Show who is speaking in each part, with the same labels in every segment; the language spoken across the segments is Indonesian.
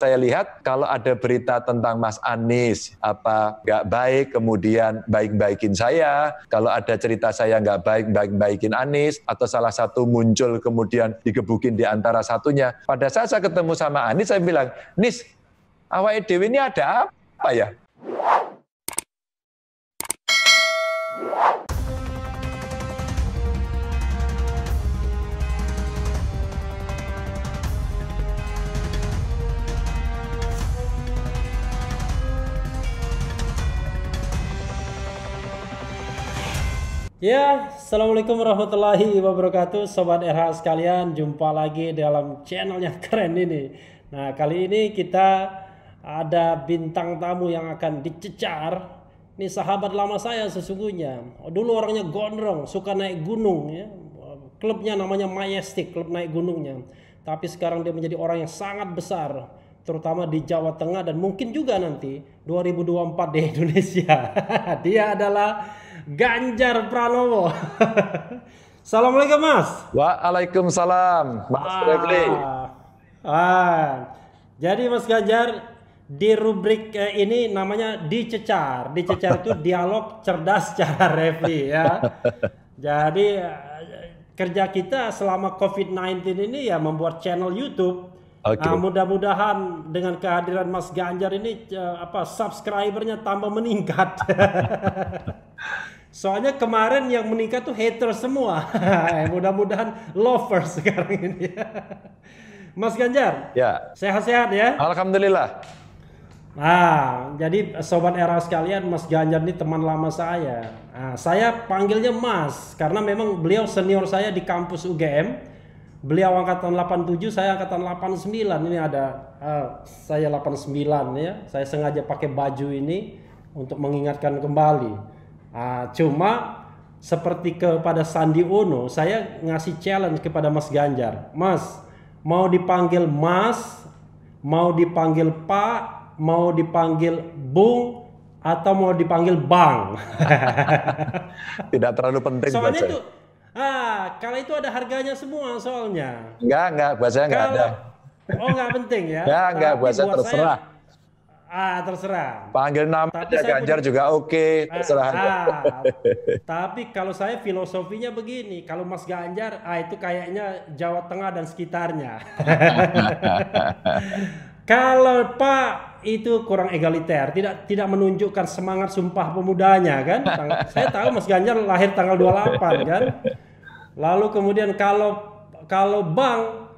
Speaker 1: saya lihat kalau ada berita tentang Mas Anies apa nggak baik kemudian baik-baikin saya kalau ada cerita saya nggak baik baik-baikin Anies atau salah satu muncul kemudian digebukin di antara satunya pada saat saya ketemu sama Anies saya bilang Nis awal dewi ini ada apa ya
Speaker 2: Ya, Assalamualaikum warahmatullahi wabarakatuh Sobat RH sekalian Jumpa lagi dalam channelnya keren ini Nah, kali ini kita ada bintang tamu yang akan dicecar Ini sahabat lama saya sesungguhnya Dulu orangnya gondrong, suka naik gunung ya Klubnya namanya Majestic, klub naik gunungnya Tapi sekarang dia menjadi orang yang sangat besar terutama di Jawa Tengah dan mungkin juga nanti 2024 di Indonesia. dia adalah Ganjar Pranowo. Assalamualaikum Mas. Waalaikumsalam. Mas ah, Refli. Ah. Jadi Mas Ganjar di rubrik eh, ini namanya dicecar. Dicecar itu dialog cerdas cara Refli ya. Jadi eh, kerja kita selama COVID-19 ini ya membuat channel YouTube Okay. Uh, mudah-mudahan dengan kehadiran Mas Ganjar ini uh, apa subscribernya tambah meningkat. Soalnya kemarin yang meningkat tuh hater semua. Eh, mudah-mudahan lovers sekarang ini. Mas Ganjar, ya. sehat-sehat ya. Alhamdulillah. Nah, jadi sobat era sekalian, Mas Ganjar ini teman lama saya. Nah, saya panggilnya Mas karena memang beliau senior saya di kampus UGM beliau angkatan 87 saya angkatan 89 ini ada uh, saya 89 ya saya sengaja pakai baju ini untuk mengingatkan kembali uh, cuma seperti kepada Sandi Uno saya ngasih challenge kepada Mas Ganjar Mas mau dipanggil Mas mau dipanggil Pak mau dipanggil Bung atau mau dipanggil Bang
Speaker 1: tidak terlalu penting soalnya itu
Speaker 2: Ah, kalau itu ada harganya semua soalnya.
Speaker 1: Enggak, enggak, buat saya enggak ada.
Speaker 2: Oh, enggak penting ya. Enggak, enggak, buat saya terserah. Ah, terserah.
Speaker 1: Panggil nama tapi Ganjar punya... juga oke, okay, ah, terserah. Ah, ah,
Speaker 2: tapi kalau saya filosofinya begini, kalau Mas Ganjar, ah itu kayaknya Jawa Tengah dan sekitarnya. kalau Pak itu kurang egaliter, tidak tidak menunjukkan semangat sumpah pemudanya kan. Tang saya tahu Mas Ganjar lahir tanggal 28 kan. Lalu kemudian kalau kalau bank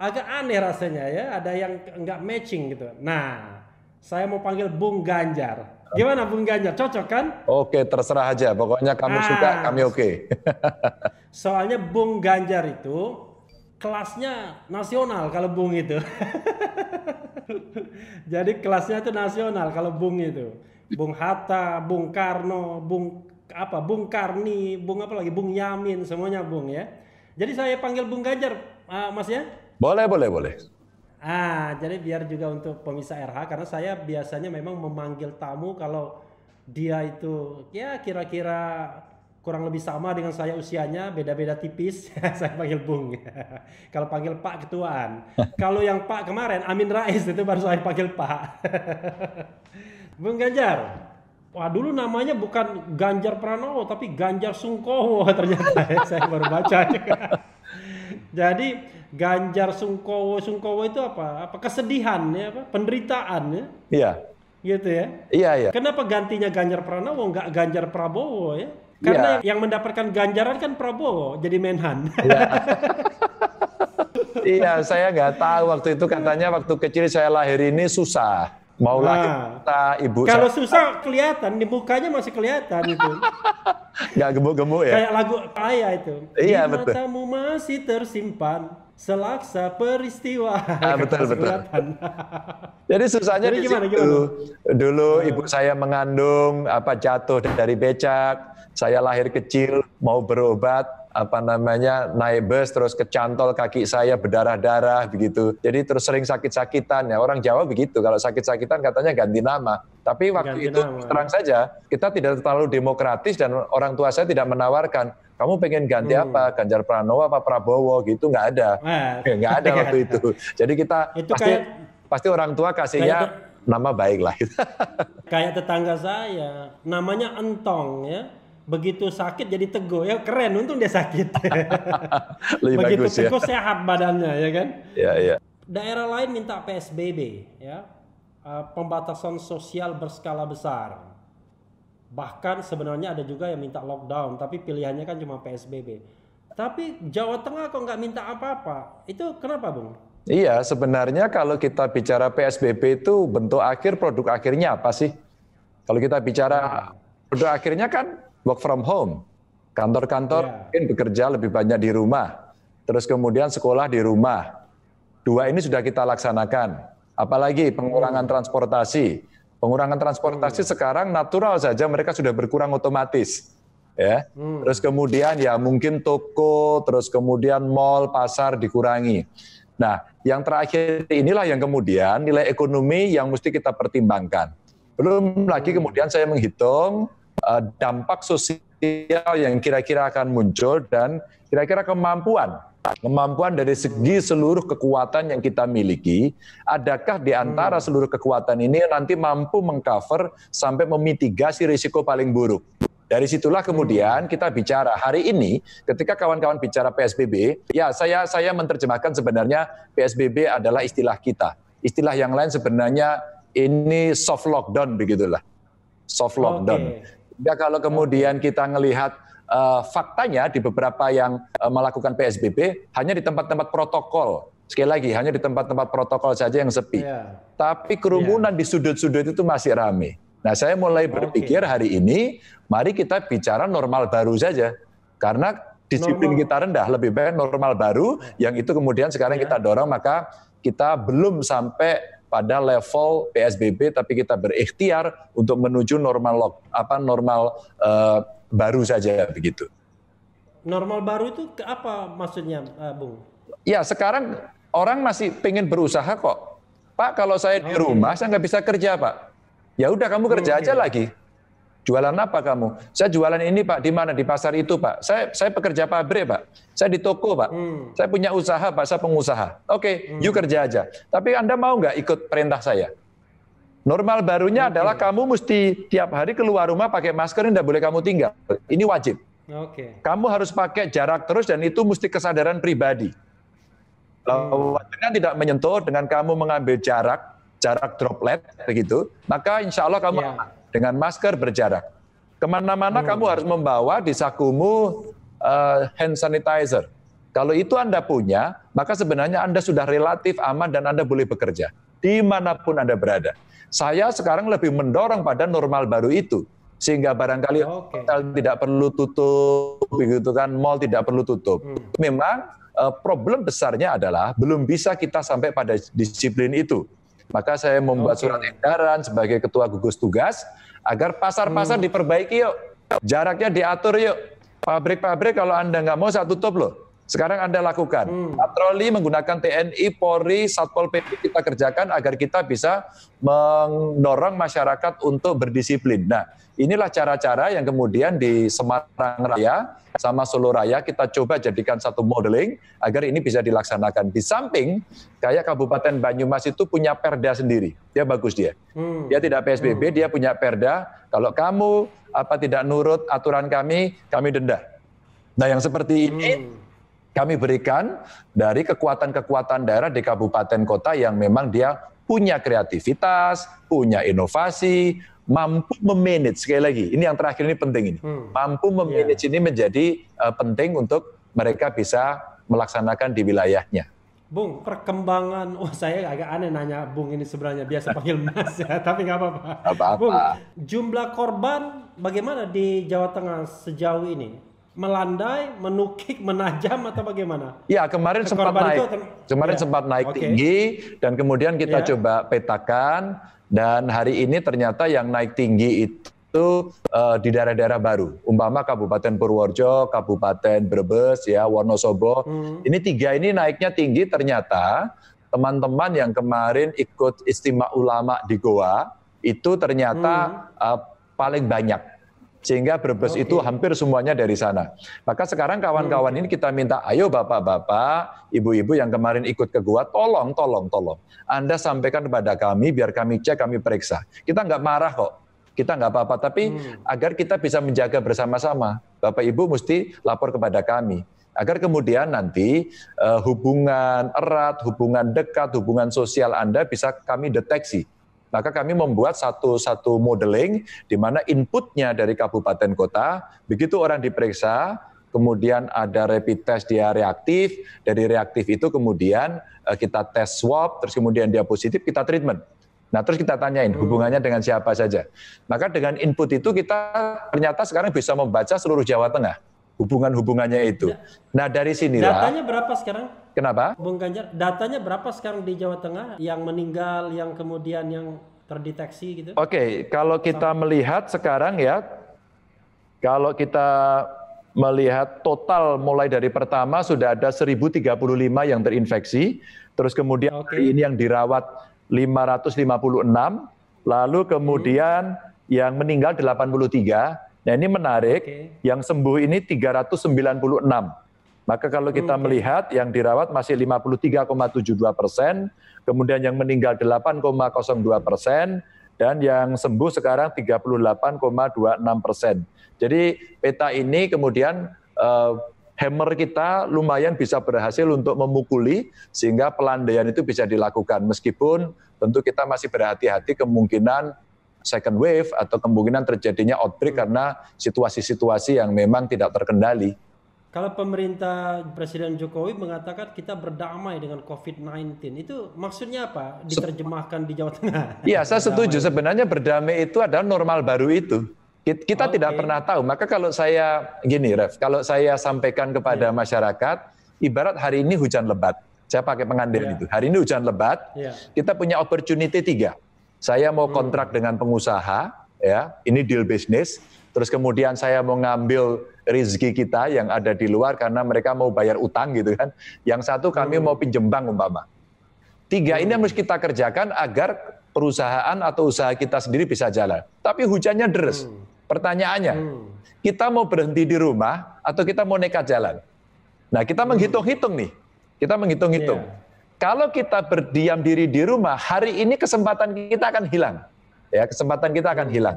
Speaker 2: agak aneh rasanya ya, ada yang nggak matching gitu. Nah, saya mau panggil Bung Ganjar.
Speaker 1: Gimana Bung Ganjar? Cocok kan? Oke, terserah aja. Pokoknya kamu nah, suka, kami oke. Okay. soalnya
Speaker 2: Bung Ganjar itu kelasnya nasional kalau Bung itu. Jadi kelasnya itu nasional kalau Bung itu. Bung Hatta, Bung Karno, Bung apa Bung Karni, Bung apa lagi Bung Yamin semuanya Bung ya. Jadi saya panggil Bung Ganjar uh, Mas ya.
Speaker 1: Boleh boleh boleh.
Speaker 2: Ah, jadi biar juga untuk pemirsa RH karena saya biasanya memang memanggil tamu kalau dia itu ya kira-kira kurang lebih sama dengan saya usianya, beda-beda tipis, saya panggil Bung. Kalau panggil Pak Ketuaan. Kalau yang Pak kemarin, Amin Rais itu baru saya panggil Pak. Bung Ganjar, Wah dulu namanya bukan Ganjar Pranowo tapi Ganjar Sungkowo ternyata ya. saya baru baca. Jadi Ganjar Sungkowo Sungkowo itu apa? Apa kesedihan ya apa? Penderitaan ya. Iya. Gitu ya. Iya iya. Kenapa gantinya Ganjar Pranowo nggak Ganjar Prabowo ya? Karena ya. yang mendapatkan ganjaran kan Prabowo jadi Menhan. Ya.
Speaker 1: iya, saya nggak tahu waktu itu katanya waktu kecil saya lahir ini susah mau nah, lahir ibu kalau saya... susah
Speaker 2: kelihatan di mukanya masih kelihatan itu
Speaker 1: nggak gemuk-gemuk ya kayak lagu
Speaker 2: ayah itu iya di betul matamu masih tersimpan selaksa peristiwa ah, betul betul
Speaker 1: jadi susahnya jadi gimana, situ. gimana? dulu ah. ibu saya mengandung apa jatuh dari becak saya lahir kecil mau berobat apa namanya naik bus terus kecantol kaki saya berdarah-darah begitu. Jadi terus sering sakit-sakitan ya orang Jawa begitu. Kalau sakit-sakitan katanya ganti nama. Tapi waktu ganti itu nama. Ya. terang saja kita tidak terlalu demokratis dan orang tua saya tidak menawarkan kamu pengen ganti hmm. apa Ganjar Pranowo apa Prabowo gitu nggak ada nah, nggak ada waktu itu jadi kita itu pasti kayak, pasti orang tua kasihnya nama baik lah
Speaker 2: kayak tetangga saya namanya Entong ya begitu sakit jadi teguh ya keren untung dia sakit
Speaker 1: Lebih begitu bagus, ya. teguh ya. sehat
Speaker 2: badannya ya kan ya, ya. daerah lain minta psbb ya eh, pembatasan sosial berskala besar bahkan sebenarnya ada juga yang minta lockdown tapi pilihannya kan cuma psbb tapi Jawa Tengah kok nggak minta apa-apa itu kenapa bung
Speaker 1: Iya, sebenarnya kalau kita bicara PSBB itu bentuk akhir, produk akhirnya apa sih? Kalau kita bicara produk akhirnya kan work from home. Kantor-kantor yeah. mungkin bekerja lebih banyak di rumah. Terus kemudian sekolah di rumah. Dua ini sudah kita laksanakan. Apalagi oh. pengurangan transportasi. Pengurangan transportasi hmm. sekarang natural saja mereka sudah berkurang otomatis. Ya. Hmm. Terus kemudian ya mungkin toko, terus kemudian mall, pasar dikurangi. Nah, yang terakhir inilah yang kemudian nilai ekonomi yang mesti kita pertimbangkan. Belum lagi hmm. kemudian saya menghitung uh, dampak sosial yang kira-kira akan muncul dan kira-kira kemampuan kemampuan dari segi seluruh kekuatan yang kita miliki, adakah di antara hmm. seluruh kekuatan ini nanti mampu mengcover sampai memitigasi risiko paling buruk? Dari situlah hmm. kemudian kita bicara hari ini ketika kawan-kawan bicara PSBB, ya saya saya menerjemahkan sebenarnya PSBB adalah istilah kita. Istilah yang lain sebenarnya ini soft lockdown begitulah. Soft lockdown. Okay. Ya kalau kemudian kita melihat uh, eh, faktanya di beberapa yang uh, melakukan PSBB hanya di tempat-tempat protokol. Sekali lagi hanya di tempat-tempat protokol saja yang sepi. Yeah. Tapi kerumunan yeah. di sudut-sudut itu masih ramai. Nah, saya mulai berpikir okay. hari ini mari kita bicara normal baru saja. Karena disiplin normal. kita rendah, lebih baik normal baru yang itu kemudian sekarang yeah. kita dorong maka kita belum sampai pada level PSBB tapi kita berikhtiar untuk menuju normal apa normal uh, baru saja begitu.
Speaker 2: Normal baru itu apa maksudnya, eh, Bung?
Speaker 1: Ya sekarang orang masih pengen berusaha kok. Pak, kalau saya di rumah, okay. saya nggak bisa kerja, Pak. Ya udah kamu kerja okay. aja lagi. Jualan apa kamu? Saya jualan ini Pak, di mana? Di pasar itu Pak. Saya saya pekerja pabrik Pak. Saya di toko Pak. Hmm. Saya punya usaha Pak, saya pengusaha. Oke, okay, hmm. you kerja aja. Tapi Anda mau nggak ikut perintah saya? Normal barunya okay. adalah kamu mesti tiap hari keluar rumah pakai masker, ini tidak boleh kamu tinggal. Ini wajib. Okay. Kamu harus pakai jarak terus dan itu mesti kesadaran pribadi. Kalau hmm. dengan tidak menyentuh, dengan kamu mengambil jarak, jarak droplet begitu, maka insya Allah kamu yeah dengan masker berjarak. Kemana-mana hmm. kamu iya. harus membawa di sakumu uh, hand sanitizer. Kalau itu Anda punya, maka sebenarnya Anda sudah relatif aman dan Anda boleh bekerja. Dimanapun Anda berada. Saya sekarang lebih mendorong pada normal baru itu. Sehingga barangkali oh, okay. hotel tidak perlu tutup, begitu kan, mall tidak perlu tutup. Hmm. Memang uh, problem besarnya adalah belum bisa kita sampai pada disiplin itu. Maka saya membuat okay. surat edaran sebagai ketua gugus tugas agar pasar-pasar hmm. diperbaiki yuk. Jaraknya diatur yuk. Pabrik-pabrik kalau Anda nggak mau saya tutup loh. Sekarang Anda lakukan. Hmm. Patroli menggunakan TNI, Polri, Satpol PP kita kerjakan agar kita bisa mendorong masyarakat untuk berdisiplin. Nah, inilah cara-cara yang kemudian di Semarang Raya sama Solo Raya kita coba jadikan satu modeling agar ini bisa dilaksanakan. Di samping, kayak Kabupaten Banyumas itu punya perda sendiri. Dia bagus dia. Hmm. Dia tidak PSBB, hmm. dia punya perda. Kalau kamu apa tidak nurut aturan kami, kami denda. Nah, yang seperti ini hmm kami berikan dari kekuatan-kekuatan daerah di kabupaten kota yang memang dia punya kreativitas, punya inovasi, mampu memanage sekali lagi. Ini yang terakhir ini penting ini. Hmm. Mampu memanage yeah. ini menjadi uh, penting untuk mereka bisa melaksanakan di wilayahnya.
Speaker 2: Bung, perkembangan, oh saya agak aneh nanya Bung ini sebenarnya biasa panggil Mas ya, tapi nggak apa-apa. Bung, jumlah korban bagaimana di Jawa Tengah sejauh ini? melandai, menukik, menajam atau bagaimana?
Speaker 1: Ya kemarin Ke sempat naik, itu, kemarin ya. sempat naik okay. tinggi dan kemudian kita ya. coba petakan dan hari ini ternyata yang naik tinggi itu itu uh, eh, di daerah-daerah baru, umpama Kabupaten Purworejo, Kabupaten Brebes, ya Wonosobo. Hmm. Ini tiga ini naiknya tinggi ternyata teman-teman yang kemarin ikut istimewa ulama di Goa itu ternyata hmm. uh, paling banyak sehingga Brebes okay. Oh, itu iya. hampir semuanya dari sana. Maka sekarang kawan-kawan hmm. ini kita minta, ayo bapak-bapak, ibu-ibu yang kemarin ikut ke gua, tolong, tolong, tolong. Anda sampaikan kepada kami, biar kami cek, kami periksa. Kita nggak marah kok, kita nggak apa-apa. Tapi hmm. agar kita bisa menjaga bersama-sama, Bapak Ibu mesti lapor kepada kami. Agar kemudian nanti uh, hubungan erat, hubungan dekat, hubungan sosial Anda bisa kami deteksi maka kami membuat satu satu modeling di mana inputnya dari kabupaten kota, begitu orang diperiksa, kemudian ada rapid test dia reaktif, dari reaktif itu kemudian eh, kita tes swab, terus kemudian dia positif, kita treatment. Nah, terus kita tanyain hmm. hubungannya dengan siapa saja. Maka dengan input itu kita ternyata sekarang bisa membaca seluruh Jawa Tengah hubungan-hubungannya itu. Ya. Nah dari sinilah. Datanya
Speaker 2: berapa sekarang? Kenapa? Bung Ganjar, datanya berapa sekarang di Jawa Tengah yang meninggal, yang kemudian yang terdeteksi gitu? Oke,
Speaker 1: okay, kalau kita Sampai. melihat sekarang ya, kalau kita melihat total mulai dari pertama sudah ada 1035 yang terinfeksi, terus kemudian okay. ini yang dirawat 556, lalu hmm. kemudian hmm. yang meninggal 83, Nah ini menarik, okay. yang sembuh ini 396. Maka kalau kita hmm, okay. melihat yang dirawat masih 53,72 persen, kemudian yang meninggal 8,02 persen, dan yang sembuh sekarang 38,26 persen. Jadi peta ini kemudian uh, hammer kita lumayan bisa berhasil untuk memukuli sehingga pelandaian itu bisa dilakukan meskipun tentu kita masih berhati-hati kemungkinan second wave atau kemungkinan terjadinya outbreak hmm. karena situasi-situasi yang memang tidak terkendali.
Speaker 2: Kalau pemerintah Presiden Jokowi mengatakan kita berdamai dengan COVID-19, itu maksudnya apa? Diterjemahkan di Jawa Tengah?
Speaker 1: Iya, saya setuju. Sebenarnya berdamai itu adalah normal baru itu. Kita okay. tidak pernah tahu. Maka kalau saya gini, Ref, kalau saya sampaikan kepada yeah. masyarakat, ibarat hari ini hujan lebat. Saya pakai pengandil yeah. itu. Hari ini hujan lebat. Yeah. Kita punya opportunity tiga saya mau hmm. kontrak dengan pengusaha, ya, ini deal bisnis. Terus kemudian saya mau ngambil rezeki kita yang ada di luar karena mereka mau bayar utang gitu kan. Yang satu kami hmm. mau pinjem bank umpama. Tiga ini hmm. harus kita kerjakan agar perusahaan atau usaha kita sendiri bisa jalan. Tapi hujannya deres. Pertanyaannya, kita mau berhenti di rumah atau kita mau nekat jalan? Nah, kita menghitung-hitung nih. Kita menghitung-hitung. Yeah kalau kita berdiam diri di rumah, hari ini kesempatan kita akan hilang. Ya, kesempatan kita akan hilang.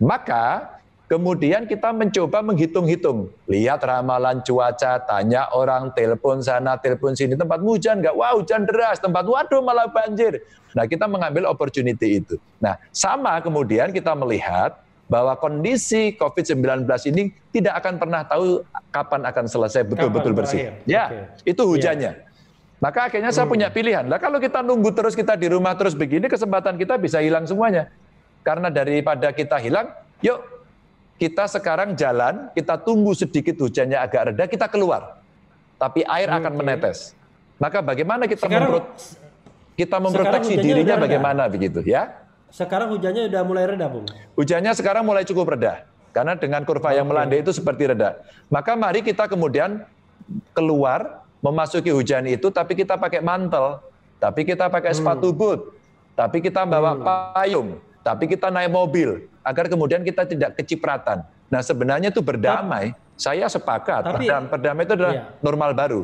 Speaker 1: Maka Kemudian kita mencoba menghitung-hitung, lihat ramalan cuaca, tanya orang, telepon sana, telepon sini, tempat hujan nggak? Wah hujan deras, tempat waduh malah banjir. Nah kita mengambil opportunity itu. Nah sama kemudian kita melihat bahwa kondisi COVID-19 ini tidak akan pernah tahu kapan akan selesai betul-betul bersih. Ya, itu iya. hujannya. Yeah. Maka akhirnya saya hmm. punya pilihan. Lah kalau kita nunggu terus kita di rumah terus begini kesempatan kita bisa hilang semuanya. Karena daripada kita hilang, yuk kita sekarang jalan, kita tunggu sedikit hujannya agak reda, kita keluar. Tapi air akan hmm, menetes. Maka bagaimana kita sekarang, memprot kita memproteksi dirinya bagaimana begitu ya? Sekarang hujannya sudah mulai reda, Bung. Hujannya sekarang mulai cukup reda. Karena dengan kurva yang melandai itu seperti reda. Maka mari kita kemudian keluar memasuki hujan itu, tapi kita pakai mantel, tapi kita pakai hmm. sepatu boot, tapi kita bawa hmm. payung, tapi kita naik mobil, agar kemudian kita tidak kecipratan. Nah sebenarnya itu berdamai, saya sepakat, tapi, perdamai, ya- berdamai itu adalah iya. normal baru.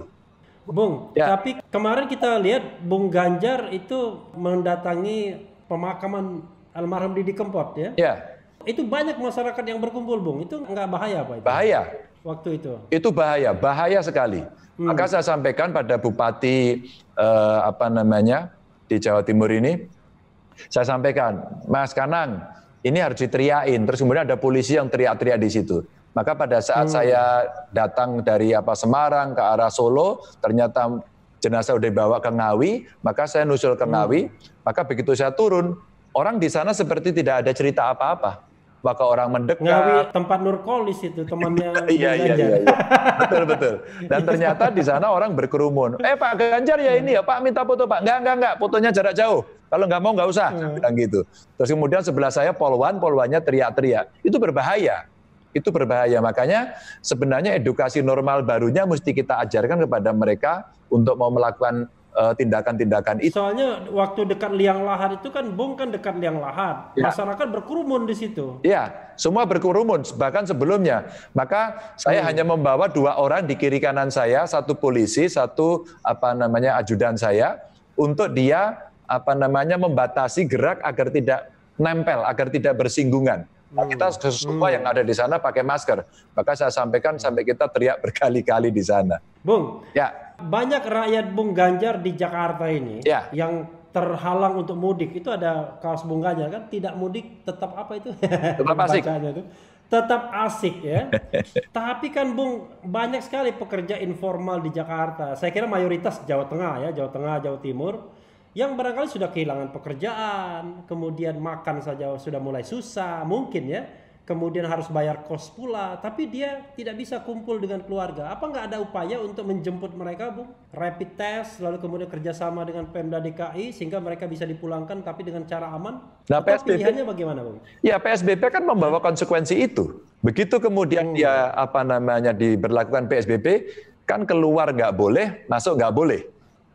Speaker 2: Bung, ya. tapi kemarin kita lihat Bung Ganjar itu mendatangi pemakaman almarhum Didi Kempot ya? Ya. Itu banyak masyarakat yang berkumpul Bung, itu enggak bahaya apa Itu? Bahaya. Waktu itu?
Speaker 1: Itu bahaya, bahaya sekali. Hmm. Maka saya sampaikan pada Bupati eh, apa namanya di Jawa Timur ini, saya sampaikan, Mas Kanang, ini harus diteriakin. Terus kemudian ada polisi yang teriak-teriak di situ. Maka pada saat hmm. saya datang dari apa Semarang ke arah Solo, ternyata jenazah udah dibawa ke Ngawi, maka saya nusul ke hmm. Ngawi. Maka begitu saya turun, orang di sana seperti tidak ada cerita apa-apa maka orang mendekat. Ngawi tempat Nurkolis itu temannya. iya, iya, iya, iya. Betul, betul. Dan ternyata di sana orang berkerumun. Eh Pak Ganjar ya ini ya, Pak minta foto Pak. Enggak, enggak, enggak, fotonya jarak jauh. Kalau nggak mau nggak usah, hmm. bilang gitu. Terus kemudian sebelah saya polwan, polwannya teriak-teriak. Itu berbahaya. Itu berbahaya. Makanya sebenarnya edukasi normal barunya mesti kita ajarkan kepada mereka untuk mau melakukan Eh, tindakan-tindakan uh, itu. Soalnya
Speaker 2: waktu dekat liang lahat itu kan bung kan dekat liang lahat, ya. masyarakat berkerumun di situ.
Speaker 1: Iya, semua berkerumun bahkan sebelumnya. Maka saya hmm. hanya membawa dua orang di kiri kanan saya, satu polisi, satu apa namanya ajudan saya untuk dia apa namanya membatasi gerak agar tidak nempel, agar tidak bersinggungan. Nah, hmm. kita semua yang hmm. ada di sana pakai masker. Maka saya sampaikan sampai kita teriak berkali-kali di sana. Bung, ya
Speaker 2: banyak rakyat Bung Ganjar di Jakarta ini ya. yang terhalang untuk mudik itu ada kaos Bung Ganjar kan tidak mudik tetap apa itu tetap asik itu. tetap asik ya tapi kan Bung banyak sekali pekerja informal di Jakarta saya kira mayoritas Jawa Tengah ya Jawa Tengah Jawa Timur yang barangkali sudah kehilangan pekerjaan kemudian makan saja sudah mulai susah mungkin ya kemudian harus bayar kos pula, tapi dia tidak bisa kumpul dengan keluarga. Apa nggak ada upaya untuk menjemput mereka, Bu? Rapid test, lalu kemudian kerjasama dengan Pemda DKI sehingga mereka bisa dipulangkan tapi dengan cara aman? Nah, Atau PSBB, pilihannya bagaimana,
Speaker 1: Bu? Ya, PSBB kan membawa konsekuensi itu. Begitu kemudian hmm. dia apa namanya diberlakukan PSBB, kan keluar nggak boleh, masuk nggak boleh.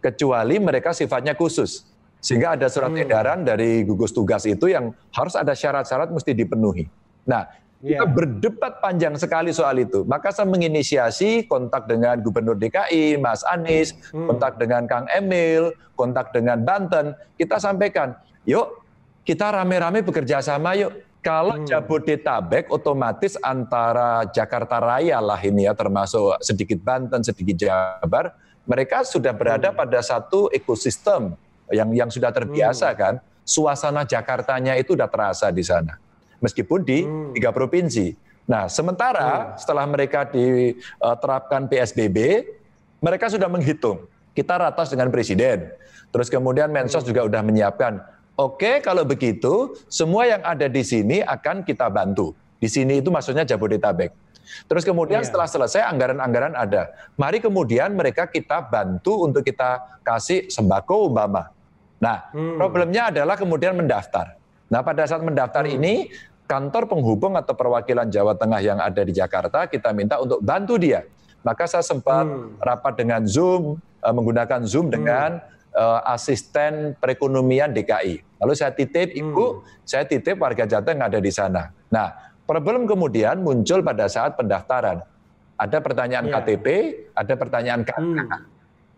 Speaker 1: Kecuali mereka sifatnya khusus. Sehingga ada surat hmm. edaran dari gugus tugas itu yang harus ada syarat-syarat mesti dipenuhi. Nah, kita yeah. berdebat panjang sekali soal itu. Maka saya menginisiasi kontak dengan Gubernur DKI, Mas Anies, hmm. kontak dengan Kang Emil, kontak dengan Banten. Kita sampaikan, yuk kita rame-rame bekerja sama yuk. Kalau hmm. Jabodetabek otomatis antara Jakarta Raya lah ini ya termasuk sedikit Banten, sedikit Jabar, mereka sudah berada hmm. pada satu ekosistem yang yang sudah terbiasa hmm. kan. Suasana Jakartanya itu sudah terasa di sana meskipun di hmm. tiga provinsi. Nah, sementara hmm. setelah mereka diterapkan eh, PSBB, mereka sudah menghitung. Kita ratas dengan presiden. Terus kemudian Mensos hmm. juga sudah menyiapkan, oke okay, kalau begitu semua yang ada di sini akan kita bantu. Di sini itu maksudnya Jabodetabek. Terus kemudian yeah. setelah selesai anggaran-anggaran ada. Mari kemudian mereka kita bantu untuk kita kasih sembako umpama. Nah, hmm. problemnya adalah kemudian mendaftar. Nah, pada saat mendaftar hmm. ini kantor penghubung atau perwakilan Jawa Tengah yang ada di Jakarta kita minta untuk bantu dia. Maka saya sempat hmm. rapat dengan Zoom eh, menggunakan Zoom hmm. dengan uh, asisten perekonomian DKI. Lalu saya titip hmm. Ibu, hmm. saya titip warga Jateng yang ada di sana. Nah, problem kemudian muncul pada saat pendaftaran. Ada pertanyaan yeah. KTP, ada pertanyaan KK. Hmm.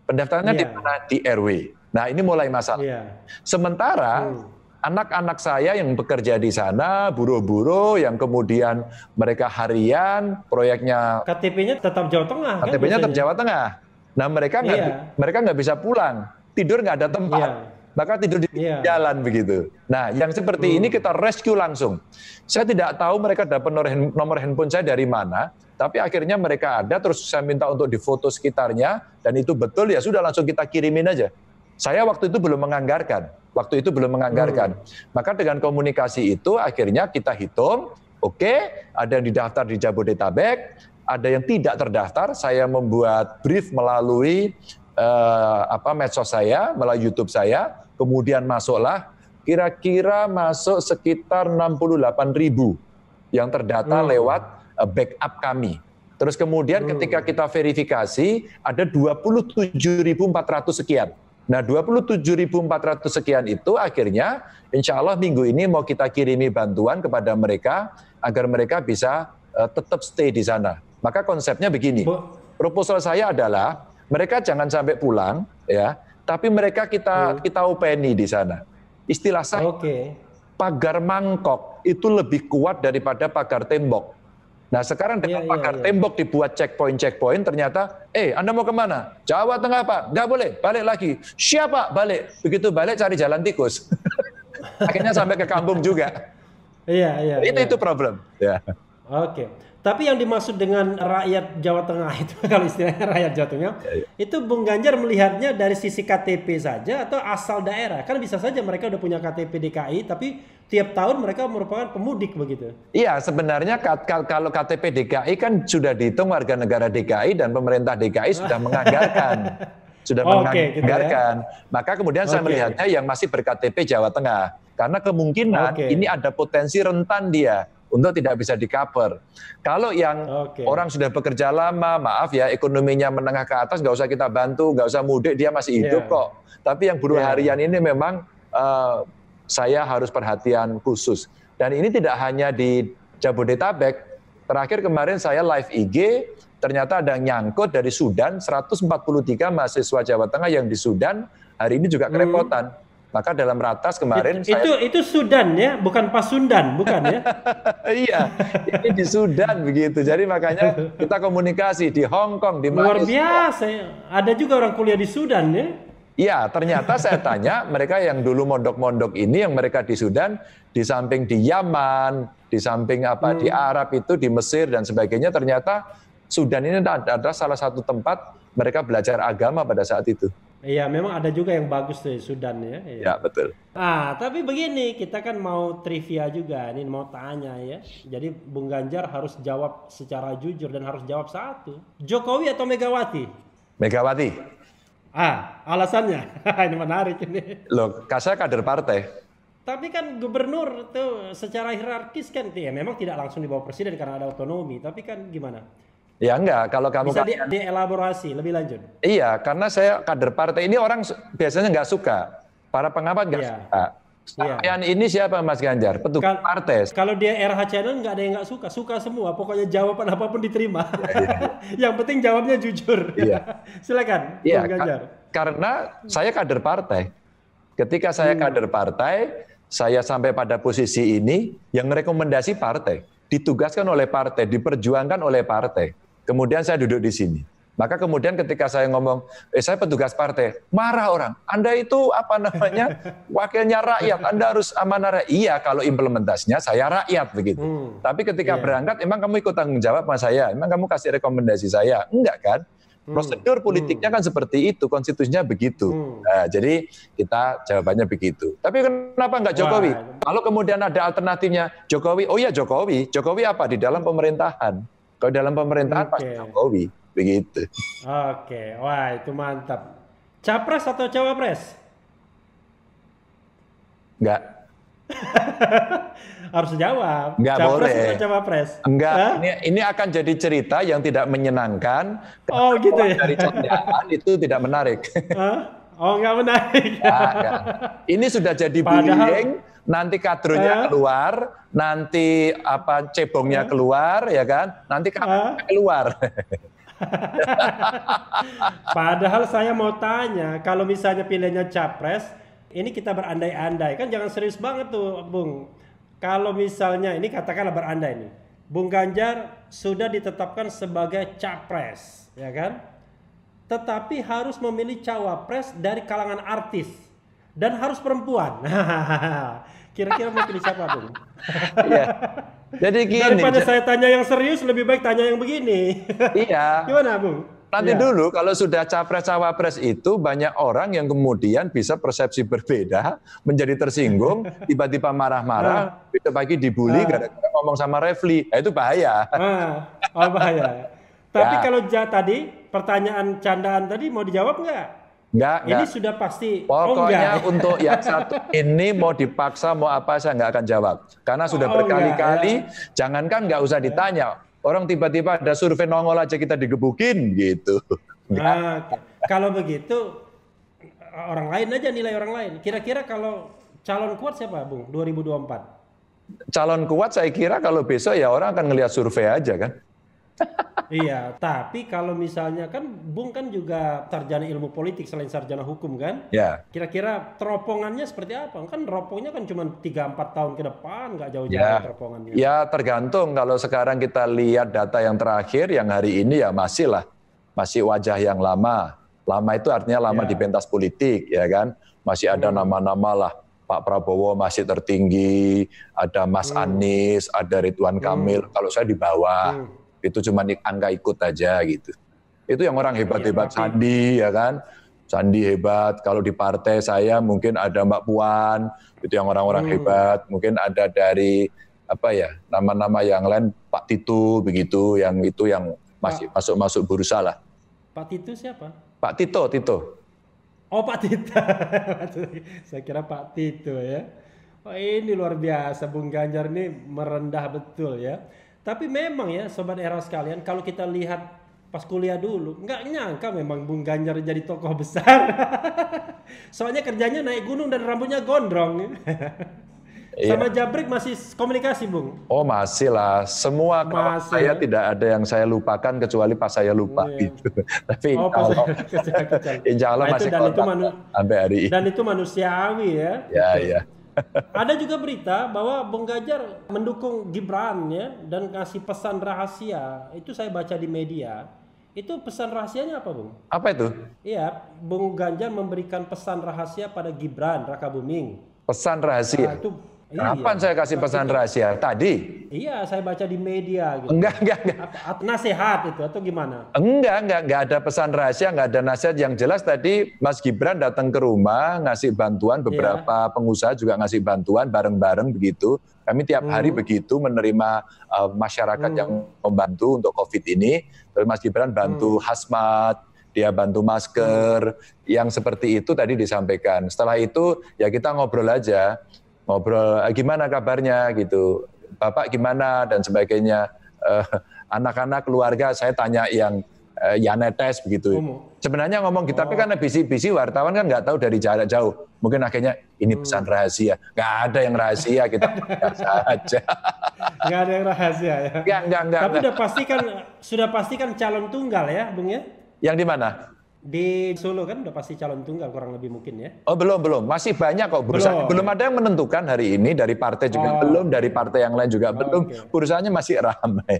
Speaker 1: Pendaftarannya yeah. di ya. mana? Di RW. Nah, ini mulai masalah. Yeah. Sementara hmm anak-anak saya yang bekerja di sana, buru-buru yang kemudian mereka harian, proyeknya KTP-nya tetap Jawa Tengah kan KTP-nya tetap Jawa Tengah. Nah, mereka nggak yeah. mereka nggak bisa pulang. Tidur nggak ada tempat. Yeah. Maka tidur di yeah. jalan begitu. Nah, yang seperti uh. ini kita rescue langsung. Saya tidak tahu mereka dapat nomor handphone saya dari mana, tapi akhirnya mereka ada terus saya minta untuk difoto sekitarnya dan itu betul ya sudah langsung kita kirimin aja. Saya waktu itu belum menganggarkan Waktu itu belum menganggarkan. Hmm. Maka dengan komunikasi itu akhirnya kita hitung, oke, okay, ada yang didaftar di Jabodetabek, ada yang tidak terdaftar, saya membuat brief melalui uh, apa medsos saya, melalui YouTube saya, kemudian masuklah kira-kira masuk sekitar 68 ribu yang terdata hmm. lewat eh, backup kami. Terus kemudian hmm. ketika kita verifikasi ada 27.400 sekian Nah 27.400 sekian itu akhirnya insya Allah minggu ini mau kita kirimi bantuan kepada mereka agar mereka bisa uh, tetap stay di sana. Maka konsepnya begini, proposal saya adalah mereka jangan sampai pulang ya, tapi mereka kita hmm. kita openi di sana. Istilah saya, okay. pagar mangkok itu lebih kuat daripada pagar tembok. Nah sekarang dengan yeah, iya, pakar yeah, yeah. tembok dibuat checkpoint-checkpoint ternyata, eh Anda mau kemana? Jawa Tengah Pak, nggak boleh, balik lagi. Siapa? Balik. Begitu balik cari jalan tikus. Akhirnya sampai ke kampung juga.
Speaker 2: Iya, yeah, iya. Yeah, itu, yeah. itu
Speaker 1: problem. Ya. Yeah.
Speaker 2: Oke. Okay. Tapi yang dimaksud dengan rakyat Jawa Tengah itu kalau istilahnya rakyat Jawa Tengah ya, ya. itu Bung Ganjar melihatnya dari sisi KTP saja atau asal daerah kan bisa saja mereka udah punya KTP DKI tapi tiap tahun mereka merupakan pemudik begitu.
Speaker 1: Iya sebenarnya kalau KTP DKI kan sudah dihitung warga negara DKI dan pemerintah DKI sudah menganggarkan. sudah oh, menganggarkan. Okay, gitu ya. Maka kemudian okay. saya melihatnya yang masih berKTP Jawa Tengah karena kemungkinan okay. ini ada potensi rentan dia untuk tidak bisa di cover. Kalau yang okay. orang sudah bekerja lama, maaf ya ekonominya menengah ke atas nggak usah kita bantu, nggak usah mudik dia masih hidup yeah. kok. Tapi yang buruh yeah. harian ini memang uh, saya harus perhatian khusus. Dan ini tidak hanya di Jabodetabek. Terakhir kemarin saya live IG, ternyata ada nyangkut dari Sudan, 143 mahasiswa Jawa Tengah yang di Sudan hari ini juga kerepotan. Hmm. Maka dalam ratas kemarin itu saya... itu, itu Sudan ya, bukan Pasundan, bukan ya? iya, ini di Sudan begitu. Jadi makanya kita komunikasi di Hong Kong, di Luar biasa.
Speaker 2: Ada juga orang kuliah di Sudan ya.
Speaker 1: Iya, ternyata saya tanya mereka yang dulu mondok-mondok ini yang mereka di Sudan, di samping di Yaman, di samping apa hmm. di Arab itu di Mesir dan sebagainya ternyata Sudan ini adalah salah satu tempat mereka belajar agama pada saat itu.
Speaker 2: Iya, memang ada juga yang bagus tuh Sudan ya. Iya. Ya, betul. Ah, tapi begini, kita kan mau trivia juga, ini mau tanya ya. Jadi Bung Ganjar harus jawab secara jujur dan harus jawab satu. Jokowi atau Megawati?
Speaker 1: Megawati. Ah, alasannya.
Speaker 2: ini menarik ini.
Speaker 1: Loh, saya kader partai.
Speaker 2: Tapi kan gubernur tuh secara hierarkis kan ya memang tidak langsung di bawah presiden karena ada otonomi, tapi kan gimana?
Speaker 1: Ya enggak, kalau kamu bisa di, elaborasi lebih lanjut. Iya, karena saya kader partai ini orang biasanya nggak suka. Para pengamat nggak iya. suka. Yeah. Yang ini siapa Mas Ganjar? Petugas Kal partai. Kalau dia RH channel nggak ada yang nggak suka, suka semua. Pokoknya
Speaker 2: jawaban apapun diterima. Iya, yang penting jawabnya jujur. Iya. Silakan, iya, Mas Ganjar.
Speaker 1: Ka karena saya kader partai. Ketika saya hmm. kader partai, saya sampai pada posisi ini yang rekomendasi partai, ditugaskan oleh partai, diperjuangkan oleh partai. Kemudian saya duduk di sini. Maka kemudian ketika saya ngomong, eh saya petugas partai, marah orang. Anda itu apa namanya wakilnya rakyat, Anda harus amanah rakyat. Iya kalau implementasinya saya rakyat begitu. Hmm, Tapi ketika yeah. berangkat, emang kamu ikut tanggung jawab sama saya? Emang kamu kasih rekomendasi saya? Enggak kan? Hmm. Prosedur hmm. politiknya kan seperti itu, konstitusinya begitu. Hmm. Nah, jadi kita jawabannya begitu. Tapi kenapa enggak Jokowi? Wah. Kalau kemudian ada alternatifnya, Jokowi, oh ya Jokowi, Jokowi apa di dalam pemerintahan? Kalau dalam pemerintahan okay. pasti Jokowi, begitu.
Speaker 2: Oke, okay. wah itu mantap. Capres atau cawapres?
Speaker 1: Enggak harus
Speaker 2: jawab. Enggak Capres boleh. Capres. Enggak. Hah? Ini,
Speaker 1: ini akan jadi cerita yang tidak menyenangkan. Oh gitu ya. Dari candaan itu tidak menarik. Hah? Oh nggak menarik. Nah, enggak. Ini sudah jadi Padahal... bullying nanti kadronya eh? keluar, nanti apa cebongnya eh? keluar ya kan, nanti eh? kamu keluar. Padahal saya
Speaker 2: mau tanya, kalau misalnya pilihnya capres, ini kita berandai-andai kan jangan serius banget tuh, Bung. Kalau misalnya ini katakanlah berandai ini, Bung Ganjar sudah ditetapkan sebagai capres, ya kan? Tetapi harus memilih cawapres dari kalangan artis dan harus perempuan. Kira-kira mau pilih siapa, dong? Iya. Jadi gini. Daripada saya tanya yang serius, lebih baik tanya yang begini. Iya. Gimana, bu?
Speaker 1: Nanti ya. dulu kalau sudah capres-cawapres itu banyak orang yang kemudian bisa persepsi berbeda, menjadi tersinggung, tiba-tiba marah-marah, ah. besok pagi dibully ah. gara-gara ngomong sama Refli. Nah, itu bahaya. Ah. Oh, bahaya. Ya. Tapi ya. kalau
Speaker 2: ja, tadi pertanyaan candaan tadi mau dijawab nggak? Enggak, Ini sudah pasti. Oh, Pokoknya oh, untuk yang satu
Speaker 1: ini mau dipaksa mau apa saya nggak akan jawab. Karena sudah oh, berkali-kali, ya. jangankan nggak usah iya. ditanya. Orang tiba-tiba ada survei nongol aja kita digebukin gitu. Nah, kalau begitu
Speaker 2: orang lain aja nilai orang lain. Kira-kira kalau calon kuat siapa, Bung? 2024.
Speaker 1: Calon kuat saya kira kalau besok ya orang akan ngelihat survei aja kan
Speaker 2: iya, tapi kalau misalnya kan Bung kan juga sarjana ilmu politik selain sarjana hukum kan? Iya. Kira-kira teropongannya seperti apa? Kan teropongnya kan cuma 3 4 tahun ke depan, nggak jauh-jauh ya. teropongannya.
Speaker 1: Ya, tergantung kalau sekarang kita lihat data yang terakhir yang hari ini ya masih lah masih wajah yang lama. Lama itu artinya lama ya. di pentas politik ya kan? Masih ada nama iya. nama-nama lah Pak Prabowo masih tertinggi, ada Mas hmm. Anies, ada Ridwan hmm. Kamil. Hmm. Kalau saya di bawah, hmm itu cuma angka ikut aja gitu. Itu yang orang iya, hebat-hebat Sandi ya kan. Sandi hebat, kalau di partai saya mungkin ada Mbak Puan, itu yang orang-orang hmm. hebat, mungkin ada dari apa ya, nama-nama yang lain Pak Tito begitu, yang itu yang masih masuk-masuk bursa lah.
Speaker 2: Pak Tito siapa?
Speaker 1: Pak Tito, Tito.
Speaker 2: Oh Pak Tito, saya kira Pak Tito ya. oh, ini luar biasa, Bung Ganjar ini merendah betul ya. Tapi memang ya sobat era sekalian kalau kita lihat pas kuliah dulu nggak nyangka memang Bung Ganjar jadi tokoh besar. Soalnya kerjanya naik gunung dan rambutnya gondrong. Iya. Sama Jabrik masih komunikasi, Bung?
Speaker 1: Oh, masih lah. Semua masih. saya tidak ada yang saya lupakan kecuali pas saya lupa iya. Tapi oh, pas Allah,
Speaker 2: kecil,
Speaker 1: insya Allah nah, masih itu, dan kontak itu sampai hari ini. Dan
Speaker 2: itu manusiawi ya. Ya, gitu. ya. Ada juga berita bahwa Bung Gajar mendukung Gibran ya dan kasih pesan rahasia. Itu saya baca di media. Itu pesan rahasianya apa, Bung? Apa itu? Iya, Bung Ganjar memberikan pesan rahasia pada Gibran Raka Buming.
Speaker 1: Pesan rahasia. Nah, itu Iya. Kapan iya. saya kasih pesan rahasia? Tadi.
Speaker 2: Iya, saya baca di media. Gitu.
Speaker 1: Enggak, enggak, enggak.
Speaker 2: Atau nasihat itu atau gimana?
Speaker 1: Enggak, enggak, enggak ada pesan rahasia, enggak ada nasihat. Yang jelas tadi Mas Gibran datang ke rumah, ngasih bantuan, iya. beberapa iya. pengusaha juga ngasih bantuan bareng-bareng begitu. Kami tiap hmm. hari begitu menerima uh, masyarakat hmm. yang membantu untuk COVID ini. Terus Mas Gibran bantu hmm. hasmat, dia bantu masker, hmm. yang seperti itu tadi disampaikan. Setelah itu ya kita ngobrol aja ngobrol eh, gimana kabarnya gitu bapak gimana dan sebagainya eh, anak-anak keluarga saya tanya yang uh, ya netes begitu. Sebenarnya ngomong gitu, oh. tapi karena bisi-bisi wartawan kan nggak tahu dari jarak jauh. Mungkin akhirnya ini hmm. pesan rahasia. Nggak ada yang rahasia kita gitu. saja
Speaker 2: Nggak ada yang rahasia ya. Nggak, nggak, nggak. Tapi sudah udah pasti kan sudah pasti kan calon tunggal ya, Bung ya.
Speaker 1: Yang di mana? di Solo kan
Speaker 2: udah pasti calon tunggal kurang lebih mungkin ya.
Speaker 1: Oh belum belum masih banyak kok perusahaan belum, belum ada yang menentukan hari ini dari partai juga oh. belum dari partai yang lain juga oh, belum okay. perusahaannya masih ramai.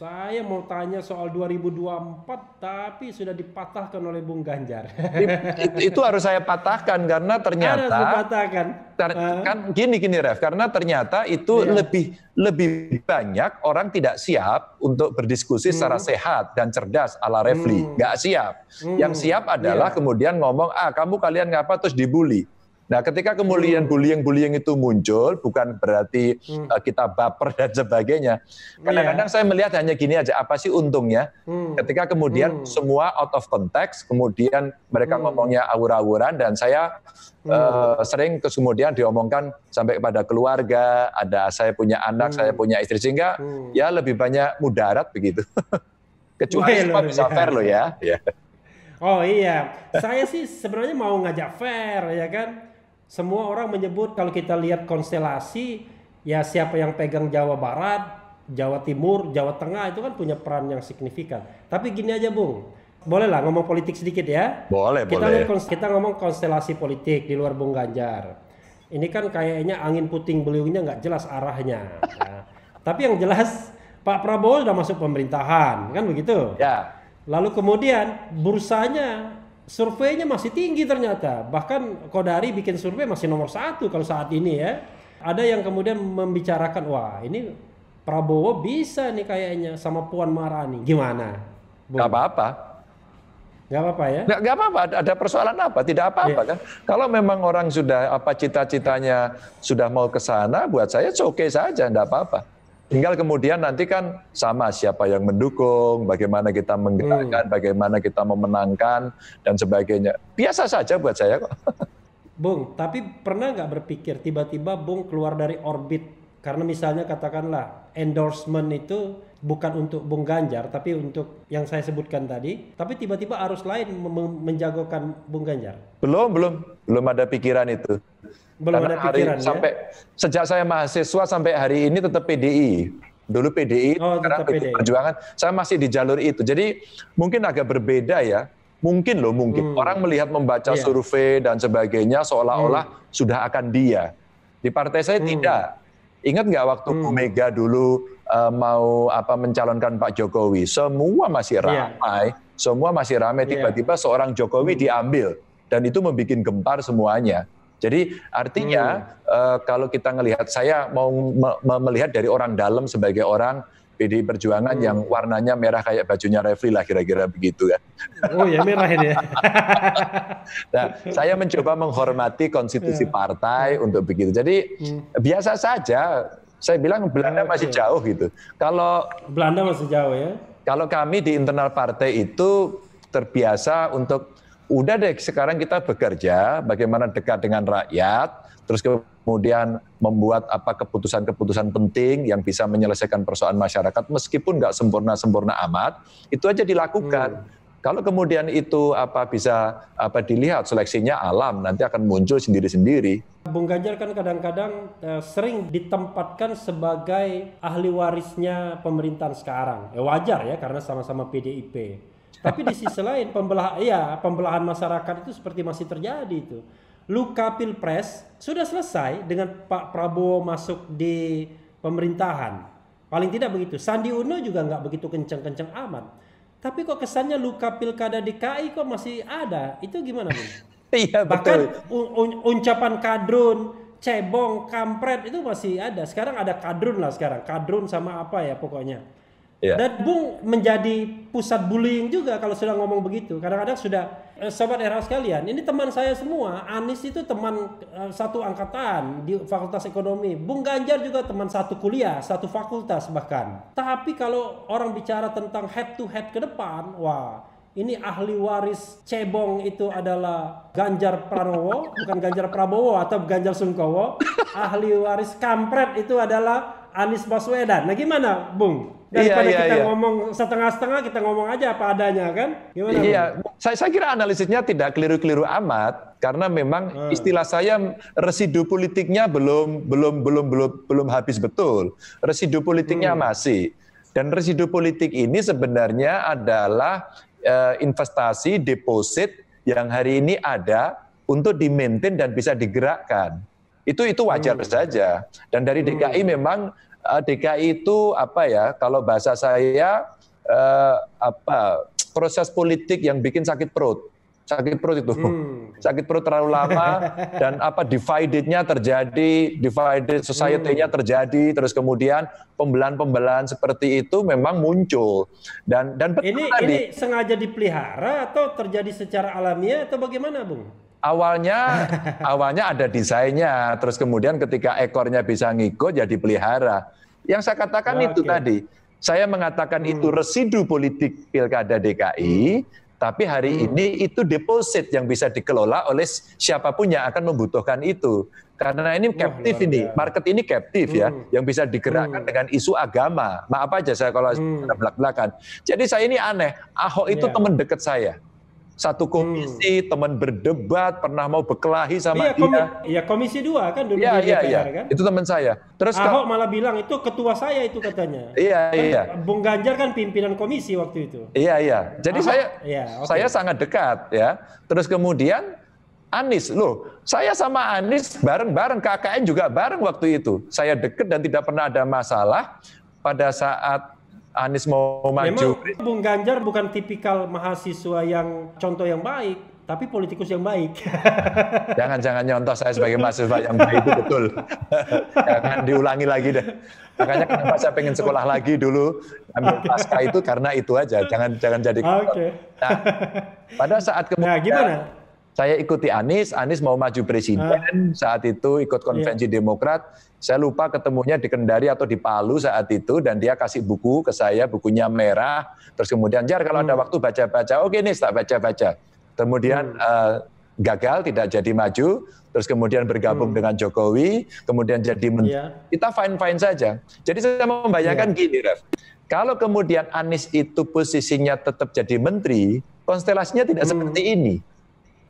Speaker 2: Saya mau tanya soal 2024 tapi sudah dipatahkan oleh Bung Ganjar.
Speaker 1: itu harus saya patahkan karena ternyata harus dipatahkan. Ter, kan gini gini Ref, karena ternyata itu ya. lebih lebih banyak orang tidak siap untuk berdiskusi hmm. secara sehat dan cerdas ala Refli. Hmm. Gak siap. Hmm. Yang siap adalah ya. kemudian ngomong, "Ah, kamu kalian ngapa?" terus dibully Nah, ketika kemudian bullying-bullying itu muncul, bukan berarti hmm. Eh, kita baper dan sebagainya. Kadang-kadang iya. saya melihat hanya gini aja, apa sih untungnya? Hmm. Ketika kemudian hmm. semua out of context, kemudian mereka hmm. ngomongnya awur-awuran, dan saya hmm. uh, sering kemudian diomongkan sampai kepada keluarga, ada saya punya anak, hmm. saya punya istri, sehingga hmm. ya lebih banyak mudarat begitu. Kecuali semua bisa ya. fair loh ya. Yeah.
Speaker 2: Oh iya, saya sih sebenarnya mau ngajak fair ya kan semua orang menyebut kalau kita lihat konstelasi ya siapa yang pegang Jawa Barat, Jawa Timur, Jawa Tengah itu kan punya peran yang signifikan. Tapi gini aja Bung, bolehlah ngomong politik sedikit ya. Boleh, kita boleh. Lihat, kita ngomong konstelasi politik di luar Bung Ganjar. Ini kan kayaknya angin puting beliungnya nggak jelas arahnya. Nah, tapi yang jelas Pak Prabowo sudah masuk pemerintahan, kan begitu? Ya. Lalu kemudian bursanya surveinya masih tinggi ternyata. Bahkan Kodari bikin survei masih nomor satu kalau saat ini ya. Ada yang kemudian membicarakan, wah ini Prabowo bisa nih kayaknya sama Puan Maharani. Gimana?
Speaker 1: Bung? Gak apa-apa. Gak apa-apa ya? Gak, gak apa-apa. Ada persoalan apa? Tidak apa-apa yeah. kan? Kalau memang orang sudah apa cita-citanya sudah mau ke sana, buat saya oke okay saja, gak apa-apa. Tinggal kemudian nanti kan sama siapa yang mendukung, bagaimana kita menggerakkan, hmm. bagaimana kita memenangkan dan sebagainya. Biasa saja buat saya kok.
Speaker 2: Bung, tapi pernah nggak berpikir tiba-tiba Bung keluar dari orbit karena misalnya katakanlah endorsement itu bukan untuk Bung Ganjar tapi untuk yang saya sebutkan tadi, tapi tiba-tiba arus lain menjagokan Bung Ganjar.
Speaker 1: Belum, belum, belum ada pikiran itu. Belum Karena ada pikiran sampai ya? sampai sejak saya mahasiswa sampai hari ini tetap PDI. Dulu PDI, oh, sekarang PDI Perjuangan. Saya masih di jalur itu. Jadi mungkin agak berbeda ya. Mungkin loh, mungkin. Hmm. Orang melihat membaca yeah. survei dan sebagainya seolah-olah hmm. sudah akan dia. Di partai saya hmm. tidak. Ingat nggak waktu hmm. Bu Mega dulu uh, mau apa mencalonkan Pak Jokowi, semua masih iya. ramai, yeah. semua masih ramai. Iya. Tiba-tiba yeah. seorang Jokowi hmm. diambil dan itu membuat gempar semuanya. Jadi artinya hmm. uh, kalau kita melihat saya mau me melihat dari orang dalam sebagai orang PDI Perjuangan hmm. yang warnanya merah kayak bajunya Refli lah kira-kira begitu ya.
Speaker 2: Oh ya merah ini. Ya.
Speaker 1: nah, saya mencoba menghormati konstitusi yeah. partai untuk begitu. Jadi hmm. biasa saja. Saya bilang Belanda okay. Iya, masih jauh gitu. Kalau Belanda masih jauh ya. Kalau kami di internal partai itu terbiasa untuk udah deh sekarang kita bekerja bagaimana dekat dengan rakyat, terus kemudian membuat apa keputusan-keputusan penting yang bisa menyelesaikan persoalan masyarakat meskipun nggak sempurna-sempurna amat, itu aja dilakukan. Hmm. Kalau kemudian itu apa bisa apa dilihat seleksinya alam nanti akan muncul sendiri-sendiri.
Speaker 2: Bung Ganjar kan kadang-kadang eh, sering ditempatkan sebagai ahli warisnya pemerintahan sekarang. Eh, wajar ya karena sama-sama PDIP. Tapi di sisi lain pembelah ya pembelahan masyarakat itu seperti masih terjadi itu. Luka pilpres sudah selesai dengan Pak Prabowo masuk di pemerintahan. Paling tidak begitu. Sandi Uno juga nggak begitu kenceng-kenceng amat. Tapi kok kesannya luka pilkada DKI kok masih ada? Itu gimana, Bu? iya, betul. Un un uncapan kadrun, cebong, kampret itu masih ada. Sekarang ada kadrun lah sekarang. Kadrun sama apa ya pokoknya Yeah. Dan Bung menjadi pusat bullying juga kalau sudah ngomong begitu. Kadang-kadang sudah eh, sobat era sekalian, ini teman saya semua. Anis itu teman eh, satu angkatan di Fakultas Ekonomi. Bung Ganjar juga teman satu kuliah, satu fakultas bahkan. Tapi kalau orang bicara tentang head to head ke depan, wah ini ahli waris cebong itu adalah Ganjar Pranowo, bukan Ganjar Prabowo atau Ganjar Sungkowo. Ahli waris kampret itu adalah Anies Baswedan. Nah gimana, Bung? Iya, daripada iya, kita iya. ngomong setengah-setengah kita ngomong aja apa adanya kan gimana iya
Speaker 1: saya saya kira analisisnya tidak keliru-keliru amat karena memang hmm. istilah saya residu politiknya belum belum belum belum belum habis betul residu politiknya hmm. masih dan residu politik ini sebenarnya adalah uh, investasi deposit yang hari ini ada untuk di dan bisa digerakkan itu itu wajar hmm. saja dan dari DKI hmm. memang Eh, DKI itu apa ya? Kalau bahasa saya eh, apa proses politik yang bikin sakit perut sakit perut itu hmm. sakit perut terlalu lama dan apa dividednya terjadi divided society-nya hmm. terjadi terus kemudian pembelahan-pembelahan seperti itu memang muncul dan dan ini tadi, ini
Speaker 2: sengaja dipelihara atau terjadi secara alamiah atau bagaimana bung
Speaker 1: awalnya awalnya ada desainnya, terus kemudian ketika ekornya bisa ngikut ya pelihara. Yang saya katakan oh, itu okay. tadi, saya mengatakan hmm. itu residu politik Pilkada DKI, hmm. tapi hari hmm. ini itu deposit yang bisa dikelola oleh siapapun yang akan membutuhkan itu. Karena ini captive oh, ini, market ini captive ya, hmm. ya, yang bisa digerakkan hmm. dengan isu agama. Maaf aja saya kalau hmm. belak-belakan. Jadi saya ini aneh, Ahok itu yeah. teman dekat saya satu komisi, hmm. teman berdebat, pernah mau berkelahi sama iya, dia.
Speaker 2: iya, komisi dua kan dulu iya, iya, DPR iya. kan. Itu
Speaker 1: teman saya. Terus Ahok
Speaker 2: malah bilang itu ketua saya itu katanya.
Speaker 1: Iya, kan iya.
Speaker 2: Bung Ganjar kan pimpinan komisi waktu itu.
Speaker 1: Iya, iya. Jadi Ahok, saya iya, okay. saya sangat dekat ya. Terus kemudian Anies loh, saya sama Anies bareng-bareng KKN juga bareng waktu itu. Saya deket dan tidak pernah ada masalah. Pada saat Anies mau maju. Memang
Speaker 2: Bung Ganjar bukan tipikal mahasiswa yang contoh yang baik, tapi politikus yang baik.
Speaker 1: Jangan-jangan nyontoh saya sebagai mahasiswa yang baik itu betul. Jangan diulangi lagi deh. Makanya kenapa saya pengen sekolah lagi dulu ambil pasca itu karena itu aja. Jangan jangan jadi. Oke. Okay. Nah, pada saat kemudian. Nah, gimana? Saya ikuti Anies, Anies mau maju presiden, ah. saat itu ikut konvensi yeah. Demokrat. Saya lupa ketemunya di Kendari atau di Palu saat itu dan dia kasih buku ke saya, bukunya merah. Terus kemudian, "Jar, kalau hmm. ada waktu baca-baca." Oke, oh, nih, tak baca-baca. Kemudian hmm. uh, gagal, tidak jadi maju, terus kemudian bergabung hmm. dengan Jokowi, kemudian jadi menteri. Iya. Yeah. Kita fine-fine saja. Jadi saya membayangkan yeah. gini, Ref. Kalau kemudian Anies itu posisinya tetap jadi menteri, konstelasinya tidak hmm. seperti ini.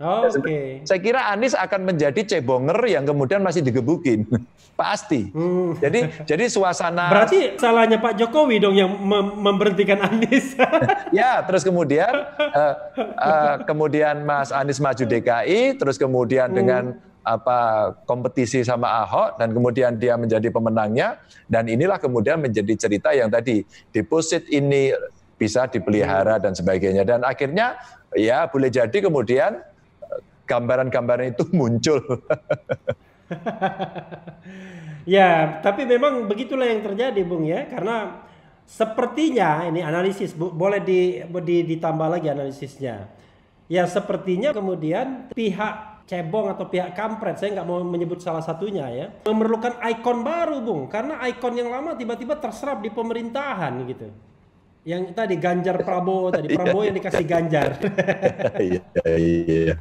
Speaker 1: Oh, Oke. Okay. Saya kira Anies akan menjadi cebonger yang kemudian masih digebukin, pasti. Hmm. Jadi jadi suasana. Berarti salahnya Pak Jokowi dong yang mem
Speaker 2: memberhentikan Anies.
Speaker 1: ya, terus kemudian uh, uh, kemudian Mas Anies maju DKI, terus kemudian hmm. dengan apa kompetisi sama Ahok dan kemudian dia menjadi pemenangnya dan inilah kemudian menjadi cerita yang tadi deposit ini bisa dipelihara dan sebagainya dan akhirnya ya boleh jadi kemudian gambaran-gambaran itu muncul.
Speaker 2: ya, tapi memang begitulah yang terjadi, Bung ya, karena sepertinya ini analisis bu, boleh di, di ditambah lagi analisisnya. Ya, sepertinya kemudian pihak cebong atau pihak kampret, saya nggak mau menyebut salah satunya ya, memerlukan ikon baru, Bung, karena ikon yang lama tiba-tiba terserap di pemerintahan gitu yang tadi Ganjar Prabowo tadi iya. Prabowo yang dikasih Ganjar.
Speaker 1: Iya iya.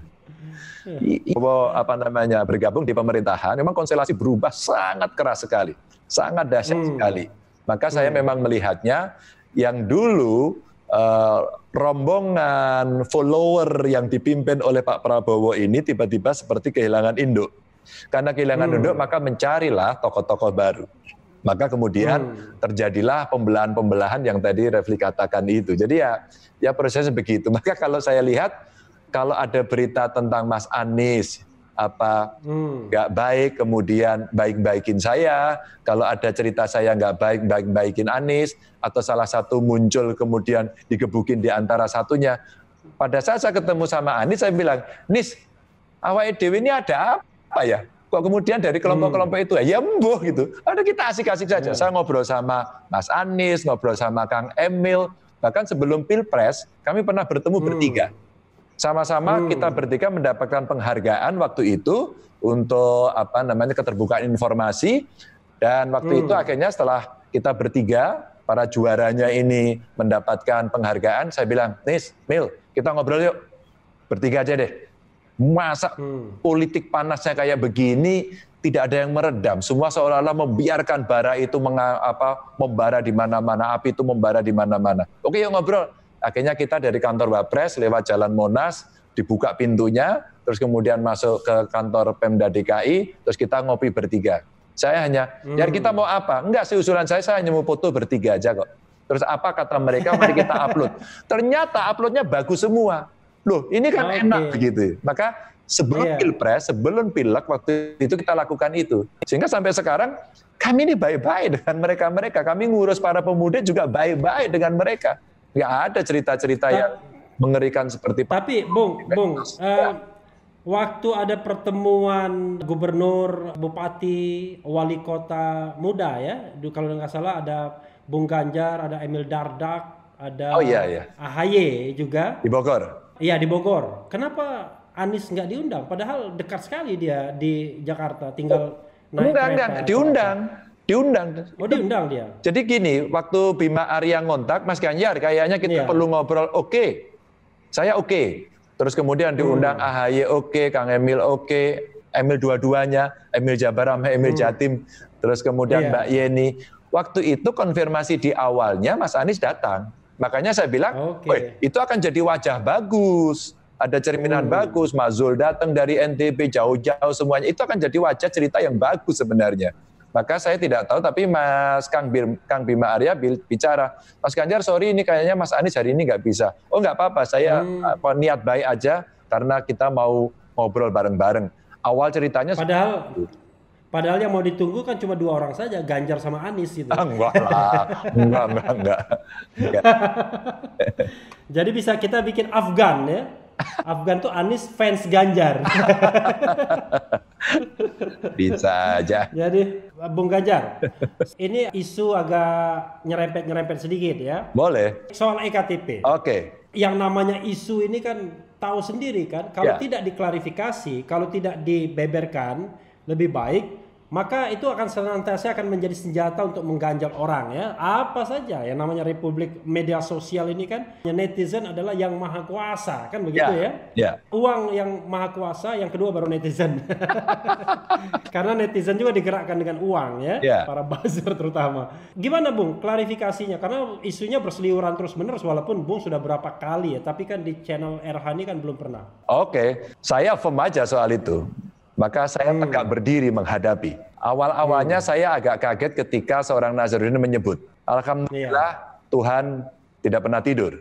Speaker 1: Prabowo iya. apa namanya bergabung di pemerintahan, memang konstelasi berubah sangat keras sekali, sangat dahsyat hmm. sekali. Maka hmm. saya memang melihatnya yang dulu uh, rombongan follower yang dipimpin oleh Pak Prabowo ini tiba-tiba seperti kehilangan induk. Karena kehilangan hmm. induk maka mencarilah tokoh-tokoh baru. Maka kemudian hmm. terjadilah pembelahan-pembelahan yang tadi Refli katakan itu. Jadi ya ya prosesnya begitu. Maka kalau saya lihat kalau ada berita tentang Mas Anies apa hmm. nggak hmm. baik kemudian baik-baikin saya kalau ada cerita saya nggak baik baik-baikin Anies atau salah satu muncul kemudian digebukin di antara satunya pada saat saya ketemu sama Anies saya bilang Nis awal dewi ini ada apa ya kok kemudian dari kelompok-kelompok hmm. itu ya? ya mbuh gitu ada kita asik-asik saja hmm. saya ngobrol sama Mas Anies ngobrol sama Kang Emil bahkan sebelum pilpres kami pernah bertemu hmm. bertiga sama-sama hmm. kita bertiga mendapatkan penghargaan waktu itu untuk apa namanya keterbukaan informasi dan waktu hmm. itu akhirnya setelah kita bertiga para juaranya ini mendapatkan penghargaan, saya bilang, Nis, Mil, kita ngobrol yuk, bertiga aja deh. Masa hmm. politik panasnya kayak begini, tidak ada yang meredam. Semua seolah-olah membiarkan bara itu mengapa apa, membara di mana-mana, api itu membara di mana-mana. Oke, yuk ngobrol. Akhirnya kita dari kantor Wapres lewat Jalan Monas dibuka pintunya, terus kemudian masuk ke kantor Pemda DKI, terus kita ngopi bertiga. Saya hanya, hmm. ya kita mau apa? Enggak sih usulan saya, saya hanya mau foto bertiga aja kok. Terus apa kata mereka? Mari kita upload. Ternyata uploadnya bagus semua. Loh, ini kan okay. enak begitu. Ya. Maka sebelum yeah. pilpres, sebelum pilek waktu itu kita lakukan itu. Sehingga sampai sekarang kami ini baik-baik dengan mereka-mereka. Kami ngurus para pemuda juga baik-baik dengan mereka. Nggak ada cerita-cerita yang mengerikan seperti Tapi Bung, Bung, uh,
Speaker 2: waktu ada
Speaker 1: pertemuan gubernur, bupati,
Speaker 2: wali kota muda ya, kalau nggak salah ada Bung Ganjar, ada Emil Dardak, ada oh, iya, iya. AHY juga. Di Bogor. Iya di Bogor. Kenapa Anies nggak diundang? Padahal dekat sekali dia di Jakarta, tinggal oh, enggak, Enggak, diundang
Speaker 1: diundang. Oh, diundang dia. Jadi gini, waktu Bima Arya ngontak Mas Ganjar, kayaknya kita yeah. perlu ngobrol. Oke, okay. saya oke. Okay. Terus kemudian diundang hmm. AHY oke, okay, Kang Emil oke, okay, Emil dua-duanya, Emil Jabar sama Emil hmm. Jatim. Terus kemudian yeah. Mbak Yeni. Waktu itu konfirmasi di awalnya Mas Anies datang. Makanya saya bilang, okay. itu akan jadi wajah bagus. Ada cerminan hmm. bagus, Mazul datang dari NTB jauh-jauh semuanya. Itu akan jadi wajah cerita yang bagus sebenarnya. Maka saya tidak tahu, tapi Mas Kang, Bir, Kang Bima Arya bicara, Mas Ganjar, sorry ini kayaknya Mas Anies hari ini nggak bisa. Oh nggak apa-apa, saya hmm. Eh, niat baik aja karena kita mau ngobrol bareng-bareng. Awal ceritanya... Padahal Padahal yang
Speaker 2: mau ditunggu kan cuma dua orang saja, Ganjar sama Anies gitu. Ah, enggak lah, enggak, enggak. enggak. Jadi bisa kita bikin Afgan ya, Afgan tuh Anies fans Ganjar.
Speaker 1: Bisa aja.
Speaker 2: Jadi Bung Ganjar, ini isu agak nyerempet-nyerempet sedikit ya. Boleh. Soal EKTP. Oke. Okay. Yang namanya isu ini kan tahu sendiri kan, kalau ya. tidak diklarifikasi, kalau tidak dibeberkan, lebih baik maka itu akan senantiasa akan menjadi senjata untuk mengganjal orang ya apa saja yang namanya republik media sosial ini kan netizen adalah yang maha kuasa kan begitu yeah. ya yeah. Ya. uang yang maha kuasa yang kedua baru netizen karena netizen juga digerakkan dengan uang ya yeah. para buzzer terutama gimana bung klarifikasinya karena isunya berseliuran terus menerus walaupun bung sudah berapa kali ya tapi kan di channel RH ini kan belum pernah
Speaker 1: oke okay. saya firm aja soal itu maka saya hmm. tegak berdiri menghadapi. Awal-awalnya hmm. saya agak kaget ketika seorang Nazaruddin menyebut, Alhamdulillah ya. Tuhan tidak pernah tidur.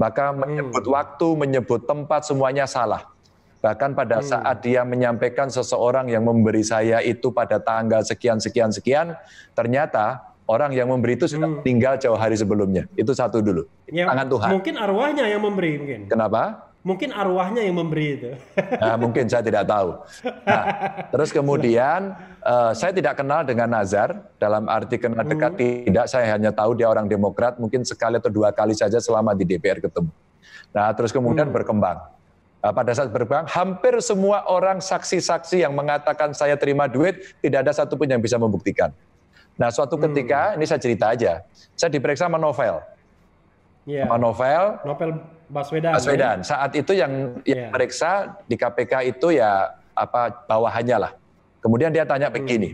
Speaker 1: Maka hmm. menyebut hmm. waktu, menyebut tempat, semuanya salah. Bahkan pada hmm. saat dia menyampaikan seseorang yang memberi saya itu pada tanggal sekian, sekian, sekian, ternyata orang yang memberi itu sudah hmm. jauh hari sebelumnya. Itu satu dulu.
Speaker 2: Yang, Tangan Tuhan. Mungkin arwahnya yang memberi mungkin.
Speaker 1: Kenapa?
Speaker 2: Mungkin arwahnya yang memberi itu.
Speaker 1: Nah, mungkin saya tidak tahu. Nah, terus kemudian uh, saya tidak kenal dengan Nazar dalam arti kenal dekat hmm. tidak. Saya hanya tahu dia orang Demokrat. Mungkin sekali atau dua kali saja selama di DPR ketemu. Nah, terus kemudian hmm. berkembang. Nah, pada saat berkembang, hampir semua orang saksi-saksi yang mengatakan saya terima duit tidak ada satupun yang bisa membuktikan. Nah, suatu hmm. ketika hmm. ini saya cerita aja. Saya diperiksa sama novel yeah. sama novel. Novel
Speaker 2: Baswedan. Baswedan.
Speaker 1: Ya? Saat itu yang, yang yeah. di KPK itu ya apa bawahannya lah. Kemudian dia tanya hmm. begini,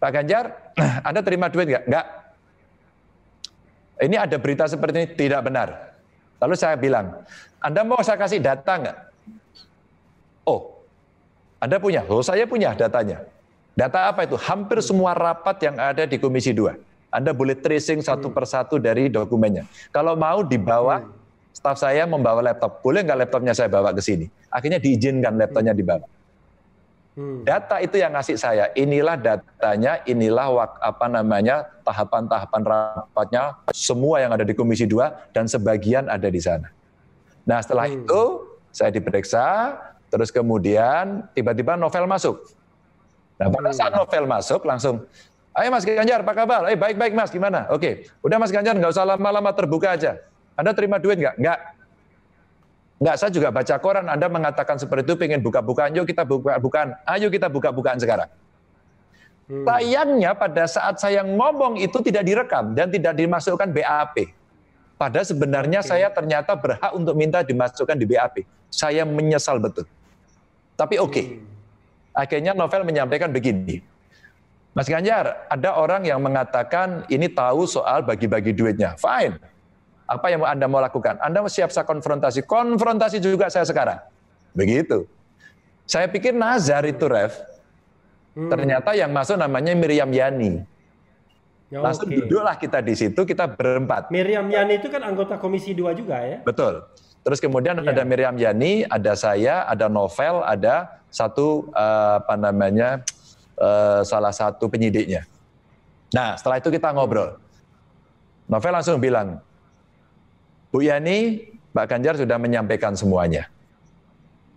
Speaker 1: Pak Ganjar, Anda terima duit nggak? Nggak. Ini ada berita seperti ini tidak benar. Lalu saya bilang, Anda mau saya kasih data nggak? Oh, Anda punya? Oh, saya punya datanya. Data apa itu? Hampir semua rapat yang ada di Komisi 2 anda boleh tracing satu hmm. persatu dari dokumennya. Kalau mau dibawa, hmm. staf saya membawa laptop. Boleh nggak laptopnya saya bawa ke sini? Akhirnya diizinkan laptopnya hmm. dibawa. Data itu yang ngasih saya. Inilah datanya, inilah wak, apa namanya tahapan-tahapan rapatnya, semua yang ada di Komisi 2 dan sebagian ada di sana. Nah setelah hmm. itu saya diperiksa, terus kemudian tiba-tiba novel masuk. Nah pada saat novel masuk langsung Ayo Mas Ganjar, apa kabar? Eh baik-baik Mas, gimana? Oke, udah Mas Ganjar nggak usah lama-lama terbuka aja. Anda terima duit nggak? Nggak. Nggak, saya juga baca koran Anda mengatakan seperti itu, pengen buka-bukaan, yuk kita buka-bukaan. Ayo kita buka-bukaan sekarang. Hmm. pada saat saya ngomong itu tidak direkam dan tidak dimasukkan BAP. Pada sebenarnya okay. saya ternyata berhak untuk minta dimasukkan di BAP. Saya menyesal betul. Tapi oke. Okay. Hmm. Akhirnya novel menyampaikan begini Mas Ganjar, ada orang yang mengatakan ini tahu soal bagi-bagi duitnya. Fine. Apa yang Anda mau lakukan? Anda siap saya konfrontasi. Konfrontasi juga saya sekarang. Begitu. Saya pikir Nazar itu, Ref. Hmm. Ternyata yang masuk namanya Miriam Yani. Ya, Langsung okay. duduklah kita di situ, kita berempat. Miriam Yani itu kan anggota Komisi 2 juga ya? Betul. Terus kemudian ya. ada Miriam Yani, ada saya, ada Novel, ada satu uh, apa namanya Eh, salah satu penyidiknya. Nah, setelah itu kita ngobrol. Novel langsung bilang, Bu Yani, Pak Ganjar sudah menyampaikan semuanya.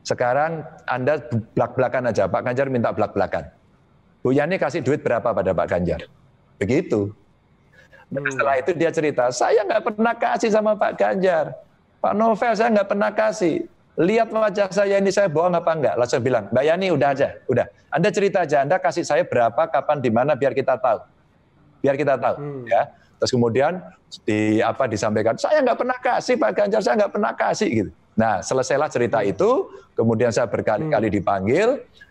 Speaker 1: Sekarang Anda belak-belakan aja, Pak Ganjar minta belak-belakan. Bu Yani kasih duit berapa pada Pak Ganjar? Begitu. Dan hmm. setelah itu dia cerita, saya nggak pernah kasih sama Pak Ganjar. Pak Novel saya nggak pernah kasih lihat wajah saya ini saya bohong apa enggak? Lalu saya bilang, Mbak Yani udah aja, udah. Anda cerita aja, Anda kasih saya berapa, kapan, di mana, biar kita tahu. Biar kita tahu, hmm. ya. Terus kemudian di apa disampaikan, saya nggak pernah kasih Pak Ganjar, saya nggak pernah kasih gitu. Nah, selesailah cerita hmm. itu, kemudian saya berkali-kali hmm. dipanggil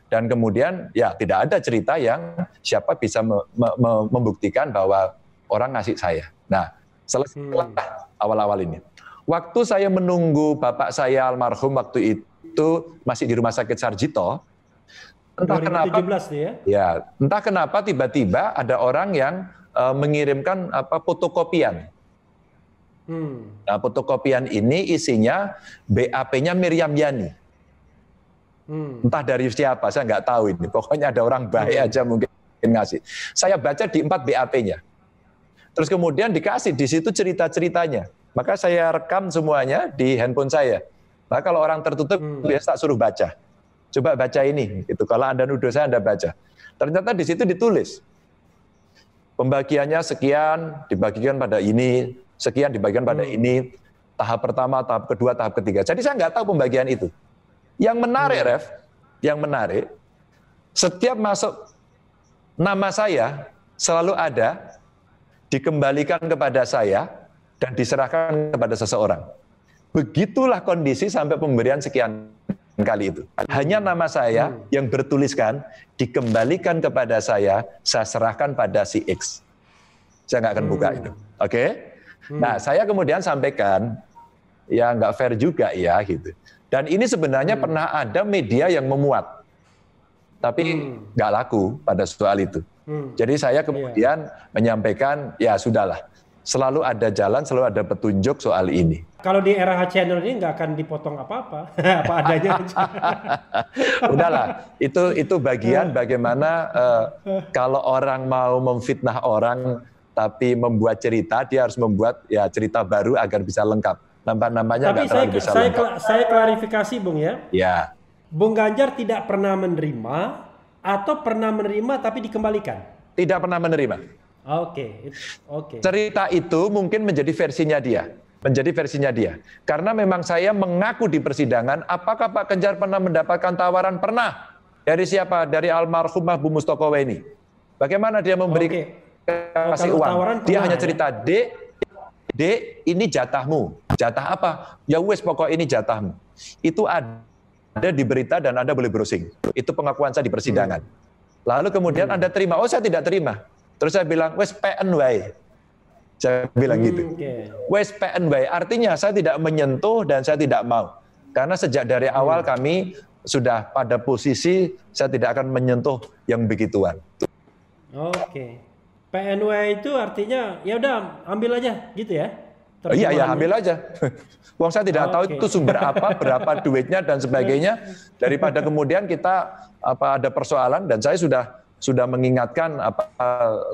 Speaker 1: dan kemudian ya tidak ada cerita yang siapa bisa me me me membuktikan bahwa orang ngasih saya. Nah, selesailah awal hmm. awal-awal ini. Waktu saya menunggu bapak saya almarhum waktu itu masih di rumah sakit Sarjito,
Speaker 2: entah kenapa ya?
Speaker 1: ya entah kenapa tiba-tiba ada orang yang uh, mengirimkan apa fotokopian hmm. nah fotokopian ini isinya BAP-nya Miriam Yani hmm. entah dari siapa saya nggak tahu ini pokoknya ada orang baik hmm. aja mungkin ngasih saya baca di empat BAP-nya terus kemudian dikasih di situ cerita ceritanya maka saya rekam semuanya di handphone saya. Nah, kalau orang tertutup hmm. biasa tak suruh baca. Coba baca ini, gitu. Kalau Anda nuduh saya Anda baca. Ternyata di situ ditulis. Pembagiannya sekian dibagikan pada ini, sekian dibagikan pada hmm. ini, tahap pertama, tahap kedua, tahap ketiga. Jadi saya nggak tahu pembagian itu. Yang menarik, hmm. Ref, yang menarik, setiap masuk nama saya selalu ada dikembalikan kepada saya dan diserahkan kepada seseorang. Begitulah kondisi sampai pemberian sekian kali itu. Hanya nama saya hmm. yang bertuliskan dikembalikan kepada saya, saya serahkan pada si X. Saya nggak akan buka hmm. itu. Oke? Okay? Hmm. Nah, saya kemudian sampaikan, ya nggak fair juga ya gitu. Dan ini sebenarnya hmm. pernah ada media yang memuat, tapi nggak hmm. laku pada soal itu.
Speaker 2: Hmm. Jadi saya iya. kemudian
Speaker 1: yeah. menyampaikan, ya sudahlah, selalu ada jalan, selalu ada petunjuk soal ini.
Speaker 2: Kalau di era channel ini nggak akan dipotong apa-apa, apa adanya
Speaker 1: Udahlah, itu itu bagian bagaimana uh, kalau orang mau memfitnah orang tapi membuat cerita, dia harus membuat ya cerita baru agar bisa lengkap. Nambah-nambahnya nggak terlalu saya, bisa saya, lengkap.
Speaker 2: Saya klarifikasi, Bung ya. Ya. Bung Ganjar tidak pernah menerima atau pernah menerima tapi dikembalikan?
Speaker 1: Tidak pernah menerima
Speaker 2: Oke, okay. oke. Okay.
Speaker 1: Cerita itu mungkin menjadi versinya dia, menjadi versinya dia. Karena memang saya mengaku di persidangan, apakah Pak Kenjar pernah mendapatkan tawaran? Pernah. Dari siapa? Dari almarhumah Bu Mustoko ini. Bagaimana dia memberi okay. oh, uang? Tawaran, dia hanya ya? cerita, ya? D, D, ini jatahmu." Jatah apa? Ya wes pokok ini jatahmu. Itu ada di berita dan Anda boleh browsing. Itu pengakuan saya di persidangan. Hmm. Lalu kemudian hmm. Anda terima, "Oh, saya tidak terima." Terus saya bilang, wes PN wae. Saya bilang gitu. West hmm, Wes PN wae. Artinya saya tidak menyentuh dan saya tidak mau. Karena sejak dari hmm. awal hmm. kami sudah pada posisi saya tidak akan menyentuh yang begituan.
Speaker 2: Oke. Okay. PNW itu artinya ya udah ambil aja gitu ya. Oh, Iya ya ambil
Speaker 1: aja. Uang saya tidak oh, tahu okay. itu sumber apa, berapa duitnya dan sebagainya. Daripada kemudian kita apa ada persoalan dan saya sudah sudah mengingatkan apa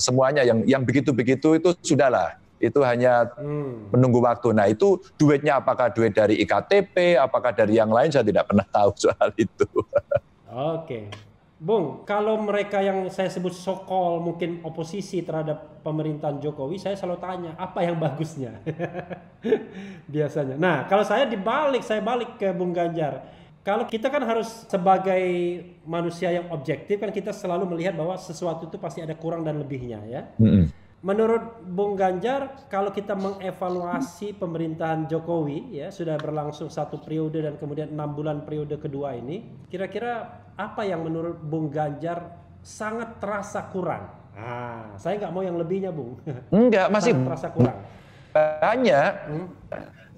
Speaker 1: semuanya yang yang begitu-begitu itu sudahlah itu hanya hmm. menunggu waktu. Nah itu duitnya apakah duit dari IKTP, apakah dari yang lain saya tidak pernah tahu soal itu.
Speaker 2: Oke, Bung, kalau mereka yang saya sebut sokol mungkin oposisi terhadap pemerintahan Jokowi, saya selalu tanya apa yang bagusnya biasanya. Nah kalau saya dibalik, saya balik ke Bung Ganjar. Kalau kita kan harus sebagai manusia yang objektif kan kita selalu melihat bahwa sesuatu itu pasti ada kurang dan lebihnya ya. Mm -hmm. Menurut Bung Ganjar, kalau kita mengevaluasi pemerintahan Jokowi ya sudah berlangsung satu periode dan kemudian enam bulan periode kedua ini, kira-kira apa yang menurut Bung Ganjar sangat terasa kurang? Ah, saya nggak mau yang lebihnya, Bung.
Speaker 1: Enggak, masih terasa kurang. Banyak. Hmm?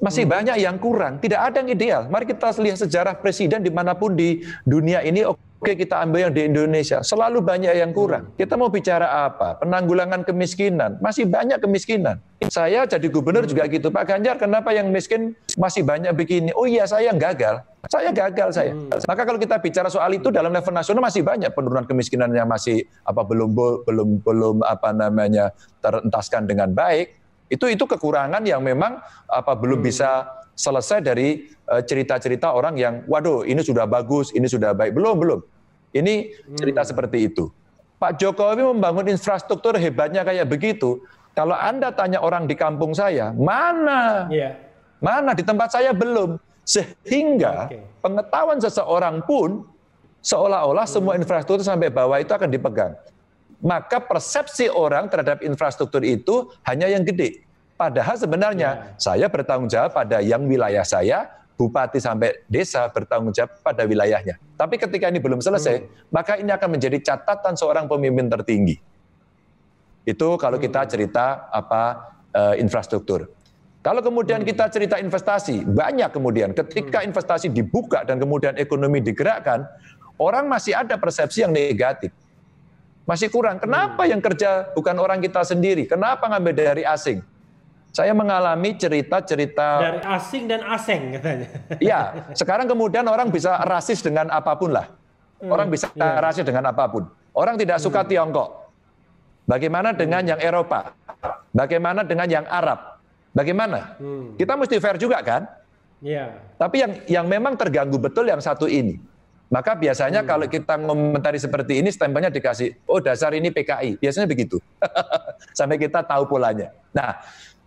Speaker 1: Masih hmm. banyak yang kurang, tidak ada yang ideal. Mari kita lihat sejarah presiden dimanapun di dunia ini. Oke, kita ambil yang di Indonesia. Selalu banyak yang kurang. Hmm. Kita mau bicara apa? Penanggulangan kemiskinan. Masih banyak kemiskinan. Saya jadi gubernur juga hmm. gitu. Pak Ganjar, kenapa yang miskin masih banyak begini? Oh iya, saya gagal. Saya gagal saya. Hmm. Maka kalau kita bicara soal itu dalam level nasional masih banyak penurunan kemiskinan yang masih apa belum belum belum apa namanya terentaskan dengan baik itu itu kekurangan yang memang apa belum hmm. bisa selesai dari eh, cerita-cerita uh, orang yang waduh ini sudah bagus, ini sudah baik. Belum, belum. Ini cerita hmm. seperti itu. Pak Jokowi membangun infrastruktur hebatnya kayak begitu. Kalau Anda tanya orang di kampung saya, mana? Yeah. Mana di tempat saya belum. Sehingga okay. pengetahuan seseorang pun seolah-olah hmm. semua infrastruktur sampai bawah itu akan dipegang maka persepsi orang terhadap infrastruktur itu hanya yang gede. Padahal sebenarnya ya. saya bertanggung jawab pada yang wilayah saya, bupati sampai desa bertanggung jawab pada wilayahnya. Tapi ketika ini belum selesai, hmm. maka ini akan menjadi catatan seorang pemimpin tertinggi. Itu kalau kita hmm. cerita apa e, infrastruktur. Kalau kemudian hmm. kita cerita investasi, banyak kemudian ketika hmm. investasi dibuka dan kemudian ekonomi digerakkan, orang masih ada persepsi yang negatif. Masih kurang. Kenapa yang kerja bukan orang kita sendiri? Kenapa ngambil dari asing? Saya mengalami cerita-cerita dari asing dan asing katanya. Iya, sekarang kemudian orang bisa rasis dengan apapun lah. Hmm, orang bisa iya. rasis dengan apapun. Orang tidak suka hmm. Tiongkok. Bagaimana dengan hmm. yang Eropa? Bagaimana dengan yang Arab? Bagaimana? Hmm. Kita mesti fair juga kan? Iya. Tapi yang yang memang terganggu betul yang satu ini. Maka biasanya hmm. kalau kita mengomentari seperti ini, stempelnya dikasih, oh dasar ini PKI. Biasanya begitu. Sampai kita tahu polanya. Nah,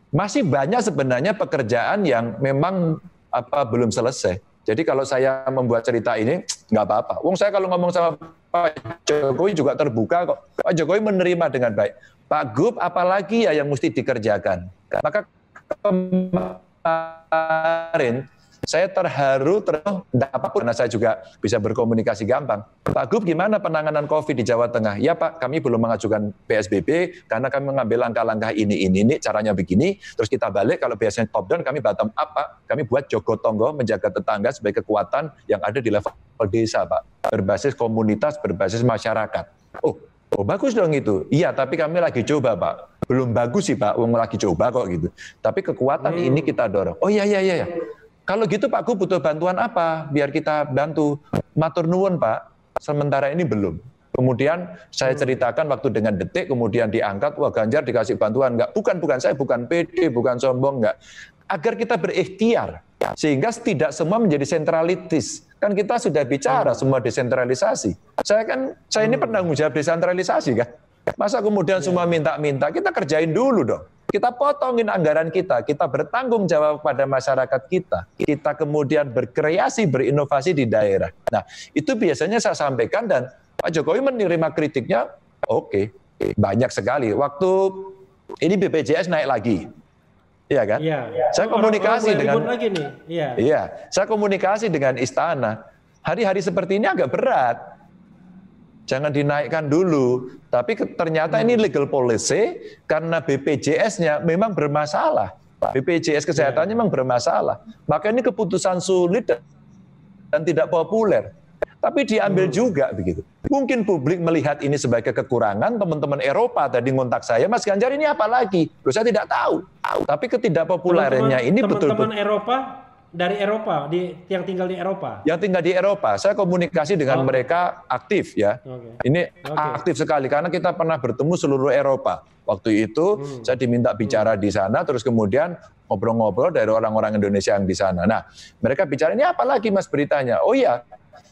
Speaker 1: masih banyak sebenarnya pekerjaan yang memang apa belum selesai. Jadi kalau saya membuat cerita ini, nggak apa-apa. Wong saya kalau ngomong sama Pak Jokowi juga terbuka kok. Pak Jokowi menerima dengan baik. Pak Gub, apalagi ya yang mesti dikerjakan. Maka kemarin saya terharu terus pun karena saya juga bisa berkomunikasi gampang. Pak Gub, gimana penanganan COVID di Jawa Tengah? Ya Pak, kami belum mengajukan PSBB karena kami mengambil langkah-langkah ini, ini, ini, caranya begini. Terus kita balik, kalau biasanya top down, kami bottom up Pak. Kami buat Joko tonggo, menjaga tetangga sebagai kekuatan yang ada di level desa Pak. Berbasis komunitas, berbasis masyarakat. Oh, Oh bagus dong itu. Iya, tapi kami lagi coba Pak. Belum bagus sih Pak, wong lagi coba kok gitu. Tapi kekuatan hmm. ini kita dorong. Oh iya iya iya. iya. Kalau gitu Pak aku butuh bantuan apa? Biar kita bantu. Matur nuwun Pak, sementara ini belum. Kemudian saya hmm. ceritakan waktu dengan detik, kemudian diangkat, wah Ganjar dikasih bantuan. Enggak, bukan, bukan saya, bukan PD, bukan sombong, enggak. Agar kita berikhtiar, sehingga tidak semua menjadi sentralitis. Kan kita sudah bicara hmm. semua desentralisasi. Saya kan, saya ini hmm. pernah menjawab desentralisasi kan. Masa kemudian iya. semua minta-minta, kita kerjain dulu dong. Kita potongin anggaran kita, kita bertanggung jawab pada masyarakat kita. Kita kemudian berkreasi, berinovasi di daerah. Nah, itu biasanya saya sampaikan dan Pak Jokowi menerima kritiknya, oke, okay, banyak sekali. Waktu ini BPJS naik lagi. Iya kan? Iya. Ya. Saya komunikasi orang, orang dengan lagi nih. Iya. Iya, saya komunikasi dengan istana. Hari-hari seperti ini agak berat jangan dinaikkan dulu. Tapi ternyata ini hmm. legal policy karena BPJS-nya memang bermasalah. BPJS ya. kesehatannya memang bermasalah. Maka ini keputusan sulit dan tidak populer. Tapi diambil hmm. juga begitu. Mungkin publik melihat ini sebagai kekurangan teman-teman Eropa tadi ngontak saya, Mas Ganjar ini apa lagi? Loh saya tidak tahu. Tapi ketidakpopulerannya ini betul-betul. Teman-teman
Speaker 2: Eropa dari Eropa di yang tinggal di Eropa.
Speaker 1: Yang tinggal di Eropa. Saya komunikasi dengan oh. mereka aktif ya. Okay. Ini okay. aktif sekali karena kita pernah bertemu seluruh Eropa. Waktu itu hmm. saya diminta bicara hmm. di sana terus kemudian ngobrol-ngobrol dari orang-orang Indonesia yang di sana. Nah, mereka bicara ini apa lagi Mas beritanya? Oh iya,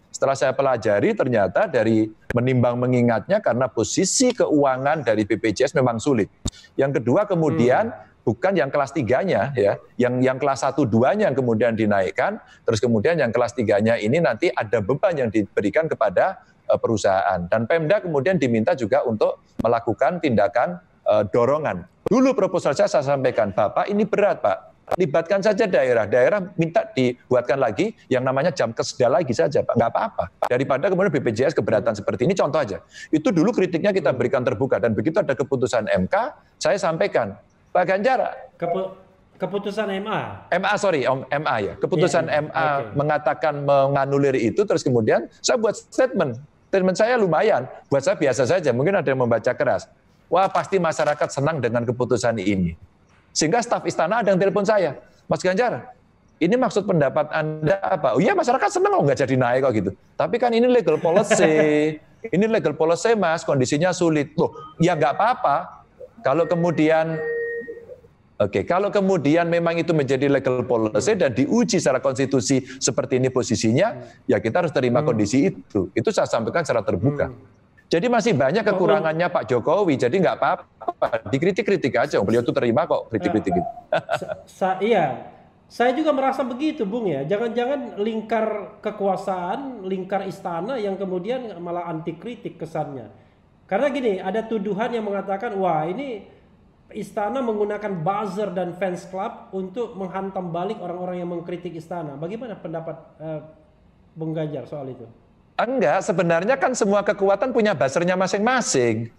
Speaker 1: setelah saya pelajari ternyata dari menimbang mengingatnya karena posisi keuangan dari BPJS memang sulit. Yang kedua kemudian hmm bukan yang kelas tiganya ya, yang yang kelas satu duanya yang kemudian dinaikkan, terus kemudian yang kelas tiganya ini nanti ada beban yang diberikan kepada uh, perusahaan dan Pemda kemudian diminta juga untuk melakukan tindakan uh, dorongan. Dulu proposal saya saya sampaikan, Bapak ini berat Pak, libatkan saja daerah. Daerah minta dibuatkan lagi yang namanya jam kesedah lagi saja, Pak. Nggak apa-apa. Daripada kemudian BPJS keberatan seperti ini, contoh aja. Itu dulu kritiknya kita berikan terbuka. Dan begitu ada keputusan MK, saya sampaikan, Pak Ganjar. Kepu keputusan MA. MA sorry, om MA ya. Keputusan yeah, ya. MA okay. mengatakan menganulir itu terus kemudian saya buat statement. Statement saya lumayan, buat saya biasa saja. Mungkin ada yang membaca keras. Wah pasti masyarakat senang dengan keputusan ini. Sehingga staf istana ada yang telepon saya. Mas Ganjar, ini maksud pendapat Anda apa? Oh iya masyarakat senang loh nggak jadi naik kok gitu. Tapi kan ini legal policy. ini legal policy mas, kondisinya sulit. Loh, ya nggak apa-apa. Kalau kemudian Oke, kalau kemudian memang itu menjadi legal policy dan diuji secara konstitusi seperti ini posisinya, hmm. ya kita harus terima hmm. kondisi itu. Itu saya sampaikan secara terbuka. Hmm. Jadi masih banyak kekurangannya Pak Jokowi. Jadi nggak apa-apa, dikritik-kritik aja. Beliau itu terima kok kritik-kritik itu. Eh,
Speaker 2: sa iya, saya juga merasa begitu, Bung ya. Jangan-jangan lingkar kekuasaan, lingkar istana yang kemudian malah anti kritik kesannya. Karena gini, ada tuduhan yang mengatakan, wah ini istana menggunakan buzzer dan fans club untuk menghantam balik orang-orang yang mengkritik istana. Bagaimana pendapat uh, Bung Ganjar soal itu?
Speaker 1: Enggak, sebenarnya kan semua kekuatan punya buzzernya masing-masing.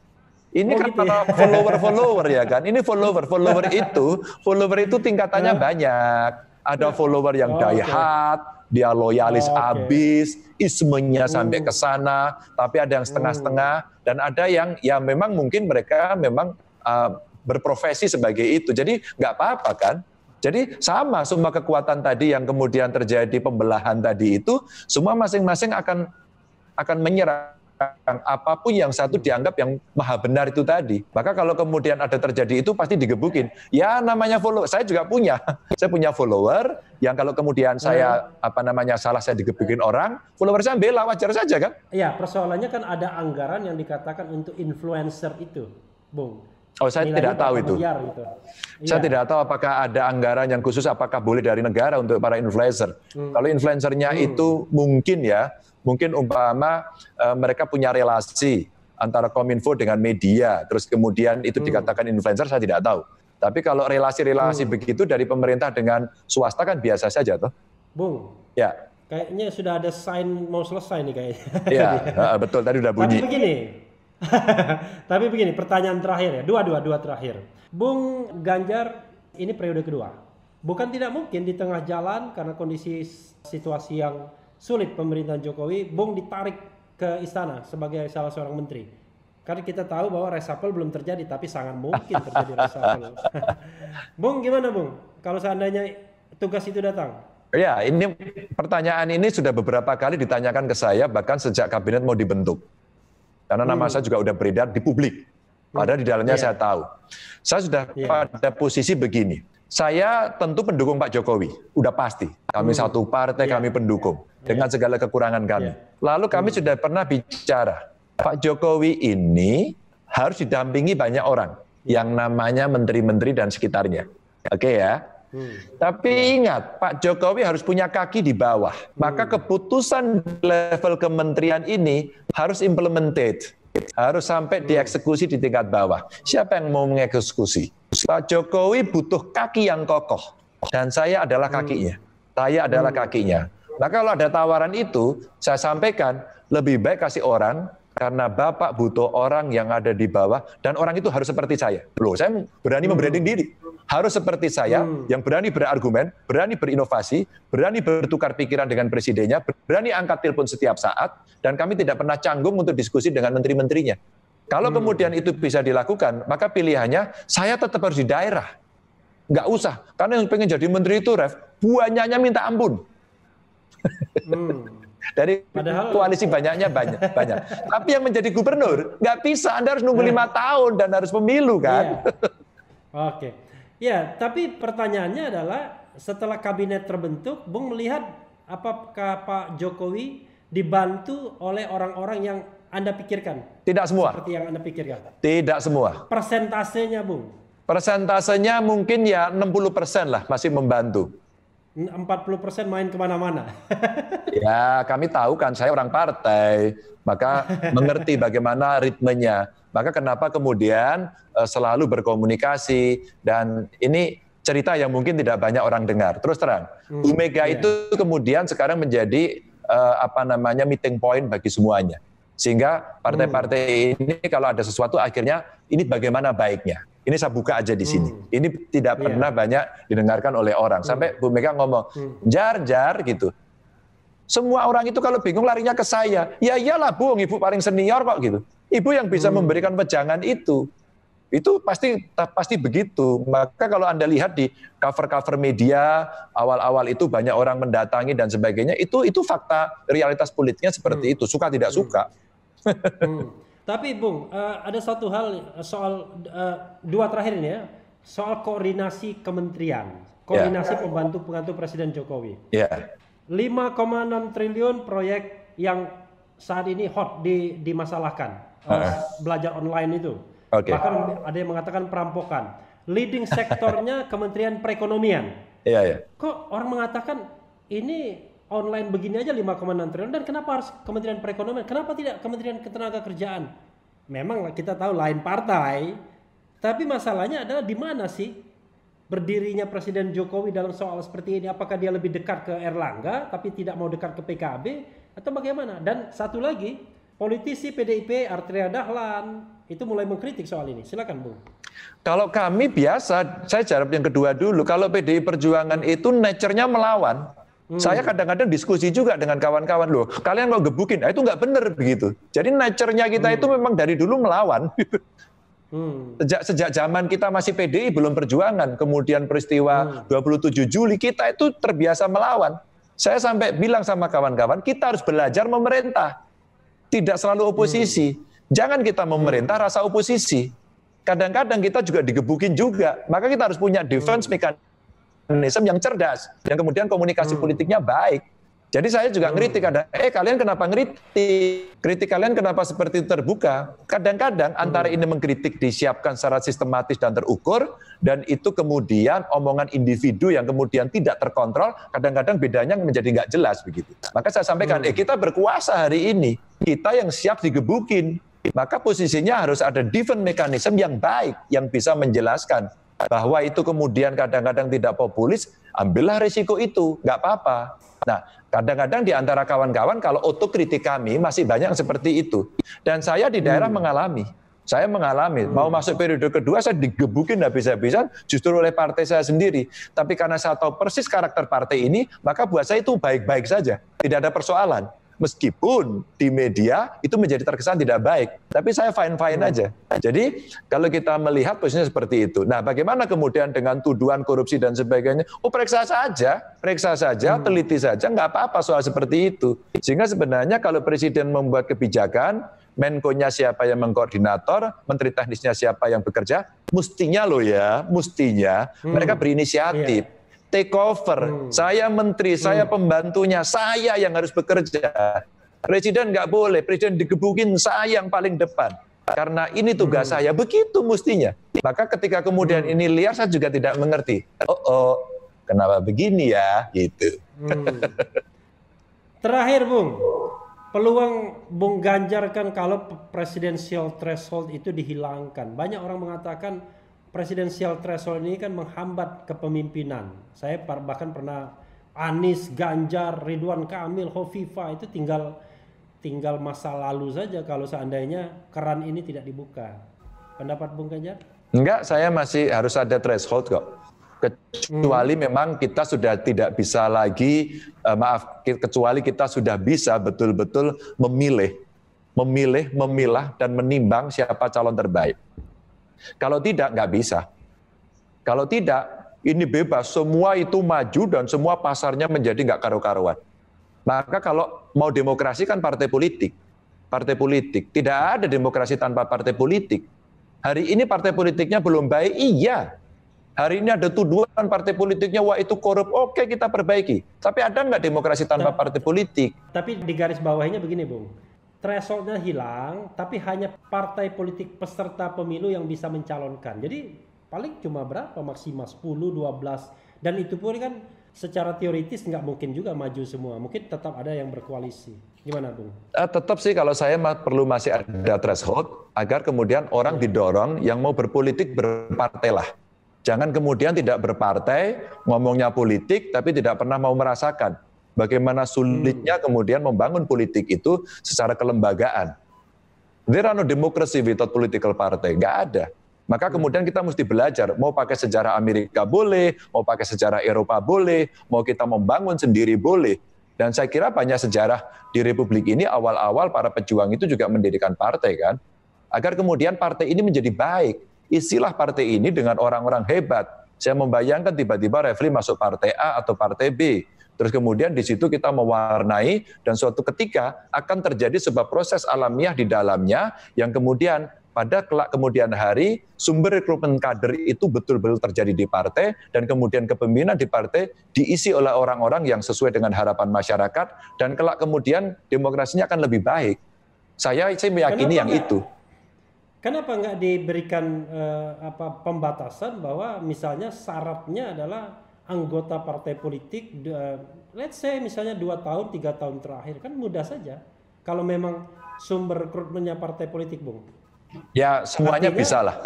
Speaker 1: Ini oh, kan gitu ya. follower-follower ya kan. Ini follower-follower itu, follower itu tingkatannya ya. banyak. Ada ya. follower yang oh, diehat, dia loyalis oh, okay. abis, ismenya uh. sampai ke sana, tapi ada yang setengah-setengah uh. dan ada yang ya memang mungkin mereka memang uh, berprofesi sebagai itu. Jadi nggak apa-apa kan? Jadi sama semua kekuatan tadi yang kemudian terjadi pembelahan tadi itu semua masing-masing akan akan menyerang apapun yang satu dianggap yang maha benar itu tadi. Maka kalau kemudian ada terjadi itu pasti digebukin. Ya namanya follow saya juga punya. Saya punya follower yang kalau kemudian saya hmm. apa namanya salah saya digebukin orang, follower saya bela wajar saja kan?
Speaker 2: Iya, persoalannya kan ada anggaran yang dikatakan untuk influencer itu, Bung.
Speaker 1: Oh, saya Nilainya tidak tahu itu. Miliar, gitu. Saya iya. tidak tahu apakah ada anggaran yang khusus, apakah boleh dari negara untuk para influencer. Hmm. Kalau influencernya hmm. itu mungkin ya, mungkin umpama uh, mereka punya relasi antara kominfo dengan media, terus kemudian itu hmm. dikatakan influencer, saya tidak tahu. Tapi kalau relasi-relasi hmm. begitu dari pemerintah dengan swasta kan biasa saja, toh? Bung. Ya.
Speaker 2: Kayaknya sudah ada sign mau selesai nih kayaknya. Iya,
Speaker 1: ya. betul. Tadi udah bunyi. Tapi begini,
Speaker 2: Tapi begini, pertanyaan terakhir ya, dua dua dua terakhir. Bung Ganjar ini periode kedua. Bukan tidak mungkin di tengah jalan karena kondisi situasi yang sulit pemerintahan Jokowi, Bung ditarik ke istana sebagai salah seorang menteri. Karena kita tahu bahwa reshuffle belum terjadi, tapi sangat mungkin terjadi reshuffle. bung, gimana Bung? Kalau seandainya tugas itu datang,
Speaker 1: Ya, ini pertanyaan ini sudah beberapa kali ditanyakan ke saya, bahkan sejak kabinet mau dibentuk. Karena nama hmm. saya juga udah beredar di publik. Hmm. Padahal di dalamnya yeah. saya tahu. Saya sudah yeah. pada posisi begini. Saya tentu pendukung Pak Jokowi, udah pasti. Kami hmm. satu partai, yeah. kami pendukung yeah. dengan segala kekurangan kami. Yeah. Lalu kami hmm. sudah pernah bicara, Pak Jokowi ini harus didampingi banyak orang yang namanya menteri-menteri dan sekitarnya. Oke okay ya. Hmm. Tapi ya. ingat, Pak Jokowi harus punya kaki di bawah. Maka hmm. keputusan level kementerian ini harus implemented, harus sampai hmm. dieksekusi di tingkat bawah. Siapa yang mau mengeksekusi? Pak Jokowi butuh kaki yang kokoh, dan saya adalah kakinya. Saya adalah kakinya. Maka kalau ada tawaran itu, saya sampaikan lebih baik kasih orang karena Bapak butuh orang yang ada di bawah dan orang itu harus seperti saya. Loh, saya berani hmm. membranding diri. Harus seperti saya hmm. yang berani berargumen, berani berinovasi, berani bertukar pikiran dengan presidennya, berani angkat telepon setiap saat dan kami tidak pernah canggung untuk diskusi dengan menteri-menterinya. Kalau hmm. kemudian itu bisa dilakukan, maka pilihannya saya tetap harus di daerah. Nggak usah, karena yang pengen jadi menteri itu ref, buahnya minta ampun. Hmm. Dari Padahal... koalisi banyaknya banyak, banyak. Tapi yang menjadi gubernur nggak bisa, Anda harus nunggu lima iya. tahun dan harus pemilu kan. Iya. Oke,
Speaker 2: ya tapi pertanyaannya adalah setelah kabinet terbentuk, Bung melihat apakah Pak Jokowi dibantu oleh orang-orang yang anda pikirkan?
Speaker 1: Tidak semua. Seperti yang Anda pikirkan? Tidak semua.
Speaker 2: Persentasenya, Bung?
Speaker 1: Persentasenya mungkin ya 60% lah masih membantu.
Speaker 2: 40% main kemana-mana.
Speaker 1: ya, kami tahu kan saya orang partai, maka mengerti bagaimana ritmenya. Maka kenapa kemudian eh, selalu berkomunikasi dan ini cerita yang mungkin tidak banyak orang dengar. Terus terang, hmm, Bu Mega iya. itu kemudian sekarang menjadi eh, apa namanya meeting point bagi semuanya. Sehingga partai-partai hmm. ini kalau ada sesuatu akhirnya ini bagaimana baiknya. Ini saya buka aja di sini. Hmm. Ini tidak iya. pernah yeah. banyak didengarkan oleh orang. Hmm. Sampai Bu Mega ngomong, hmm. jar jar gitu. Semua orang itu kalau bingung larinya ke saya. Ya iyalah bu, ibu paling senior kok gitu. Ibu yang bisa hmm. memberikan pejangan itu. Itu pasti pasti begitu. Maka kalau Anda lihat di cover-cover media awal-awal itu banyak orang mendatangi dan sebagainya, itu itu fakta realitas politiknya seperti hmm. itu, suka tidak hmm. suka.
Speaker 2: hmm. Tapi Bung, uh, ada satu hal eh, soal uh, dua terakhir ini ya, soal koordinasi kementerian, ya. koordinasi yeah. pembantu pembantu Presiden Jokowi. Iya. Yeah. 5,6 triliun proyek yang saat ini hot di dimasalahkan uh, uh belajar online itu. Okay. Bahkan ada yang mengatakan perampokan. Leading sektornya Kementerian Perekonomian. Iya, yeah, iya. Yeah. Kok orang mengatakan ini online begini aja 5,6 triliun dan kenapa harus Kementerian Perekonomian? Kenapa tidak Kementerian Ketenagakerjaan? Memang kita tahu lain partai, tapi masalahnya adalah di mana sih berdirinya Presiden Jokowi dalam soal seperti ini? Apakah dia lebih dekat ke Erlangga tapi tidak mau dekat ke PKB atau bagaimana? Dan satu lagi, politisi PDIP Arteria Dahlan itu mulai mengkritik soal ini. Silakan, bu.
Speaker 1: Kalau kami biasa, saya jawab yang kedua dulu. Kalau PDI Perjuangan itu nature-nya melawan. Hmm. Saya kadang-kadang diskusi juga dengan kawan-kawan loh. Kalian mau gebukin, nah, itu nggak benar begitu. Jadi nature-nya kita hmm. itu memang dari dulu melawan. Hmm. Sejak sejak zaman kita masih PDI belum perjuangan, kemudian peristiwa hmm. 27 Juli kita itu terbiasa melawan. Saya sampai bilang sama kawan-kawan, kita harus belajar memerintah. Tidak selalu hmm. oposisi. Hmm. Jangan kita hmm. memerintah rasa oposisi. Kadang-kadang kita juga digebukin juga. Maka kita harus punya defense hmm. mekanisme mekanisme yang cerdas dan kemudian komunikasi hmm. politiknya baik. Jadi saya juga hmm. ngeritik ada, eh kalian kenapa ngeritik? Kritik kalian kenapa seperti terbuka? Kadang-kadang hmm. antara ini mengkritik disiapkan secara sistematis dan terukur, dan itu kemudian omongan individu yang kemudian tidak terkontrol, kadang-kadang bedanya menjadi nggak jelas begitu. Maka saya sampaikan, hmm. eh kita berkuasa hari ini, kita yang siap digebukin, maka posisinya harus ada different mekanisme yang baik yang bisa menjelaskan bahwa itu kemudian kadang-kadang tidak populis, ambillah risiko itu, nggak apa-apa. Nah, kadang-kadang di antara kawan-kawan kalau otokritik kami masih banyak seperti itu. Dan saya di daerah hmm. mengalami. Saya mengalami, hmm. mau masuk periode kedua saya digebukin habis-habisan justru oleh partai saya sendiri. Tapi karena saya tahu persis karakter partai ini, maka buat saya itu baik-baik saja. Tidak ada persoalan. Meskipun di media itu menjadi terkesan tidak baik, tapi saya fine-fine hmm. aja. Jadi kalau kita melihat posisinya seperti itu. Nah, bagaimana kemudian dengan tuduhan korupsi dan sebagainya? Oh, periksa saja, periksa saja, hmm. teliti saja, nggak apa-apa soal seperti itu. Sehingga sebenarnya kalau presiden membuat kebijakan, Menko-nya siapa yang mengkoordinator, menteri teknisnya siapa yang bekerja, mestinya loh ya, mestinya hmm. mereka berinisiatif. Yeah take over. Hmm. Saya menteri, hmm. saya pembantunya, saya yang harus bekerja. Presiden nggak boleh, presiden digebukin saya yang paling depan. Karena ini tugas hmm. saya, begitu mestinya. Maka ketika kemudian hmm. ini liar, saya juga tidak mengerti. Oh, oh kenapa begini ya? Gitu. Hmm. Terakhir, Bung,
Speaker 2: peluang Bung Ganjar kan kalau presidensial threshold itu dihilangkan. Banyak orang mengatakan presidensial threshold ini kan menghambat kepemimpinan. Saya bahkan pernah Anies, Ganjar, Ridwan Kamil, Hovifa itu tinggal tinggal masa lalu saja kalau seandainya keran ini tidak dibuka. Pendapat Bung Ganjar?
Speaker 1: Enggak, saya masih harus ada threshold kok. Kecuali hmm. memang kita sudah tidak bisa lagi eh, maaf kecuali kita sudah bisa betul-betul memilih, memilih, memilah dan menimbang siapa calon terbaik. Kalau tidak, nggak bisa. Kalau tidak, ini bebas. Semua itu maju dan semua pasarnya menjadi nggak karu-karuan. Maka kalau mau demokrasi kan partai politik. Partai politik. Tidak ada demokrasi tanpa partai politik. Hari ini partai politiknya belum baik, iya. Hari ini ada tuduhan partai politiknya, wah itu korup, oke kita perbaiki. Tapi ada nggak demokrasi tanpa partai politik?
Speaker 2: Tapi di garis bawahnya begini, Bung thresholdnya hilang, tapi hanya partai politik peserta pemilu yang bisa mencalonkan. Jadi paling cuma berapa maksimal 10, 12 dan itu pun kan secara teoritis nggak mungkin juga maju semua. Mungkin tetap ada yang berkoalisi. Gimana
Speaker 1: Bung? Uh, tetap sih kalau saya perlu masih ada threshold agar kemudian orang iya. didorong yang mau berpolitik berpartai lah. Jangan kemudian tidak berpartai, ngomongnya politik tapi tidak pernah mau merasakan bagaimana sulitnya hmm. kemudian membangun politik itu secara kelembagaan. There are no democracy without political party, nggak ada. Maka hmm. kemudian kita mesti belajar, mau pakai sejarah Amerika boleh, mau pakai sejarah Eropa boleh, mau kita membangun sendiri boleh. Dan saya kira banyak sejarah di Republik ini awal-awal para pejuang itu juga mendirikan partai kan. Agar kemudian partai ini menjadi baik. Isilah partai ini dengan orang-orang hebat. Saya membayangkan tiba-tiba Refli masuk partai A atau partai B Terus kemudian di situ kita mewarnai dan suatu ketika akan terjadi sebuah proses alamiah di dalamnya yang kemudian pada kelak kemudian hari sumber rekrutmen kader itu betul-betul terjadi di partai dan kemudian kepemimpinan di partai diisi oleh orang-orang yang sesuai dengan harapan masyarakat dan kelak kemudian demokrasinya akan lebih baik. Saya saya meyakini kenapa yang enggak, itu.
Speaker 2: Kenapa nggak diberikan uh, apa pembatasan bahwa misalnya syaratnya adalah anggota partai politik eh, let's say misalnya dua tahun tiga tahun terakhir kan mudah saja kalau memang sumber rekrutmennya partai politik bung
Speaker 1: ya semuanya Artinya, bisa lah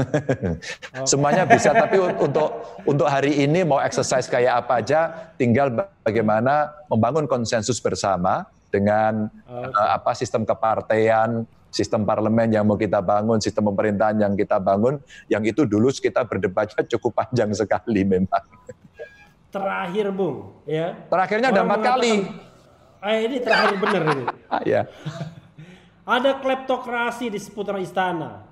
Speaker 1: oh. semuanya bisa tapi untuk untuk hari ini mau exercise kayak apa aja tinggal bagaimana membangun konsensus bersama dengan okay. uh, eh, apa sistem kepartean, sistem parlemen yang mau kita bangun, sistem pemerintahan yang kita bangun, yang itu dulu kita berdebatnya cukup panjang sekali memang
Speaker 2: terakhir Bung
Speaker 1: ya terakhirnya ada empat kali
Speaker 2: eh, ini terakhir bener ini ya ada kleptokrasi di seputar istana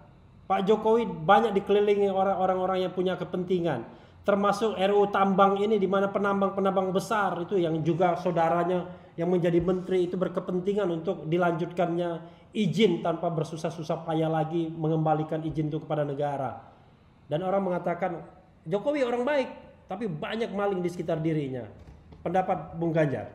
Speaker 2: Pak Jokowi banyak dikelilingi orang-orang yang punya kepentingan termasuk RU tambang ini di mana penambang-penambang besar itu yang juga saudaranya yang menjadi menteri itu berkepentingan untuk dilanjutkannya izin tanpa bersusah-susah payah lagi mengembalikan izin itu kepada negara. Dan orang mengatakan Jokowi orang baik, tapi banyak maling di sekitar dirinya. Pendapat Bung Ganjar.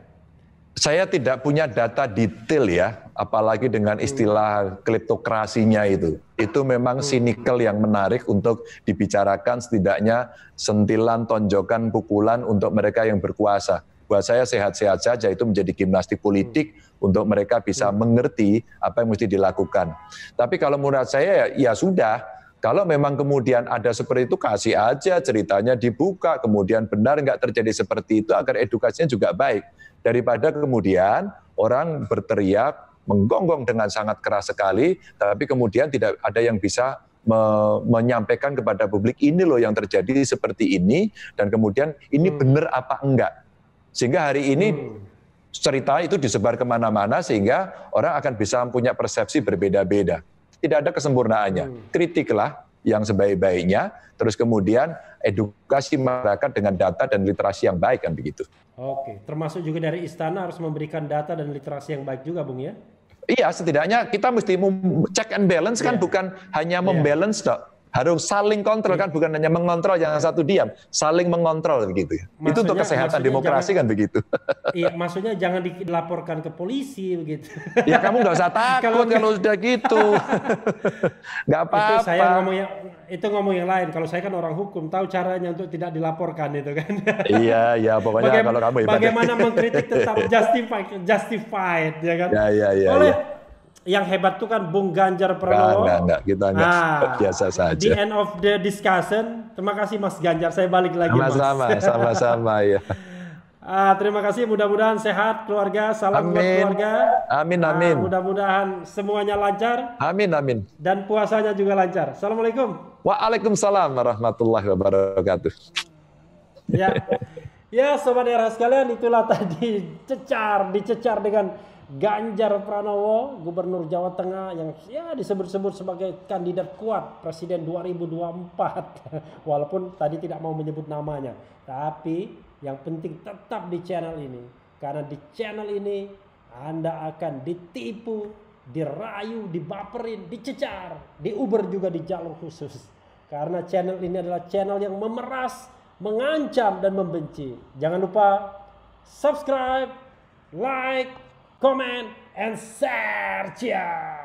Speaker 1: Saya tidak punya data detail ya, apalagi dengan hmm. istilah kleptokrasinya itu. Itu memang hmm. sinikal yang menarik untuk dibicarakan setidaknya sentilan, tonjokan, pukulan untuk mereka yang berkuasa. Buat saya sehat-sehat saja itu menjadi gimnastik hmm. politik untuk mereka bisa mengerti apa yang mesti dilakukan. Tapi kalau menurut saya ya, ya sudah, kalau memang kemudian ada seperti itu, kasih aja ceritanya dibuka, kemudian benar nggak terjadi seperti itu agar edukasinya juga baik. Daripada kemudian orang berteriak, menggonggong dengan sangat keras sekali, tapi kemudian tidak ada yang bisa me menyampaikan kepada publik ini loh yang terjadi seperti ini, dan kemudian ini hmm. benar apa enggak. Sehingga hari ini hmm cerita itu disebar kemana-mana sehingga orang akan bisa punya persepsi berbeda-beda tidak ada kesempurnaannya. Hmm. Kritiklah yang sebaik-baiknya, terus kemudian edukasi masyarakat dengan data dan literasi yang baik kan begitu.
Speaker 2: Oke, termasuk juga dari istana harus memberikan data dan literasi yang baik juga, Bung ya.
Speaker 1: Iya, setidaknya kita mesti check and balance kan yeah. bukan hanya iya. membalance dok harus saling kontrol iya. kan bukan hanya mengontrol yang iya. satu diam, saling mengontrol begitu ya. itu untuk kesehatan demokrasi jangan, kan begitu.
Speaker 2: Iya, maksudnya jangan dilaporkan ke polisi begitu. Ya
Speaker 1: kamu nggak usah takut kalau, kalau sudah gitu. nggak
Speaker 2: apa-apa. Itu saya ngomong yang, itu ngomong yang lain. Kalau saya kan orang hukum, tahu caranya untuk tidak dilaporkan itu kan.
Speaker 1: iya, iya pokoknya Bagaim, kalau kamu hebat. Bagaimana mengkritik tetap justified,
Speaker 2: justified ya kan. Ya, ya, ya, Oleh ya yang hebat tuh kan Bung Ganjar Pranowo. Nah, enggak, enggak, kita enggak nah, biasa saja. di end of the discussion. Terima kasih Mas Ganjar, saya balik lagi sama Mas. Sama-sama, sama-sama ya. Ah, terima kasih, mudah-mudahan sehat keluarga, salam amin. buat keluarga. Amin, ah, amin. Ah, mudah-mudahan semuanya lancar. Amin, amin. Dan puasanya juga lancar. Assalamualaikum.
Speaker 1: Waalaikumsalam warahmatullahi wabarakatuh.
Speaker 2: Ya, ya sobat daerah sekalian itulah tadi cecar, dicecar dengan Ganjar Pranowo, Gubernur Jawa Tengah yang ya disebut-sebut sebagai kandidat kuat Presiden 2024. Walaupun tadi tidak mau menyebut namanya. Tapi yang penting tetap di channel ini. Karena di channel ini Anda akan ditipu, dirayu, dibaperin, dicecar, diuber juga di jalur khusus. Karena channel ini adalah channel yang memeras, mengancam dan membenci. Jangan lupa subscribe, like, comment, and share. Ciao. Ya.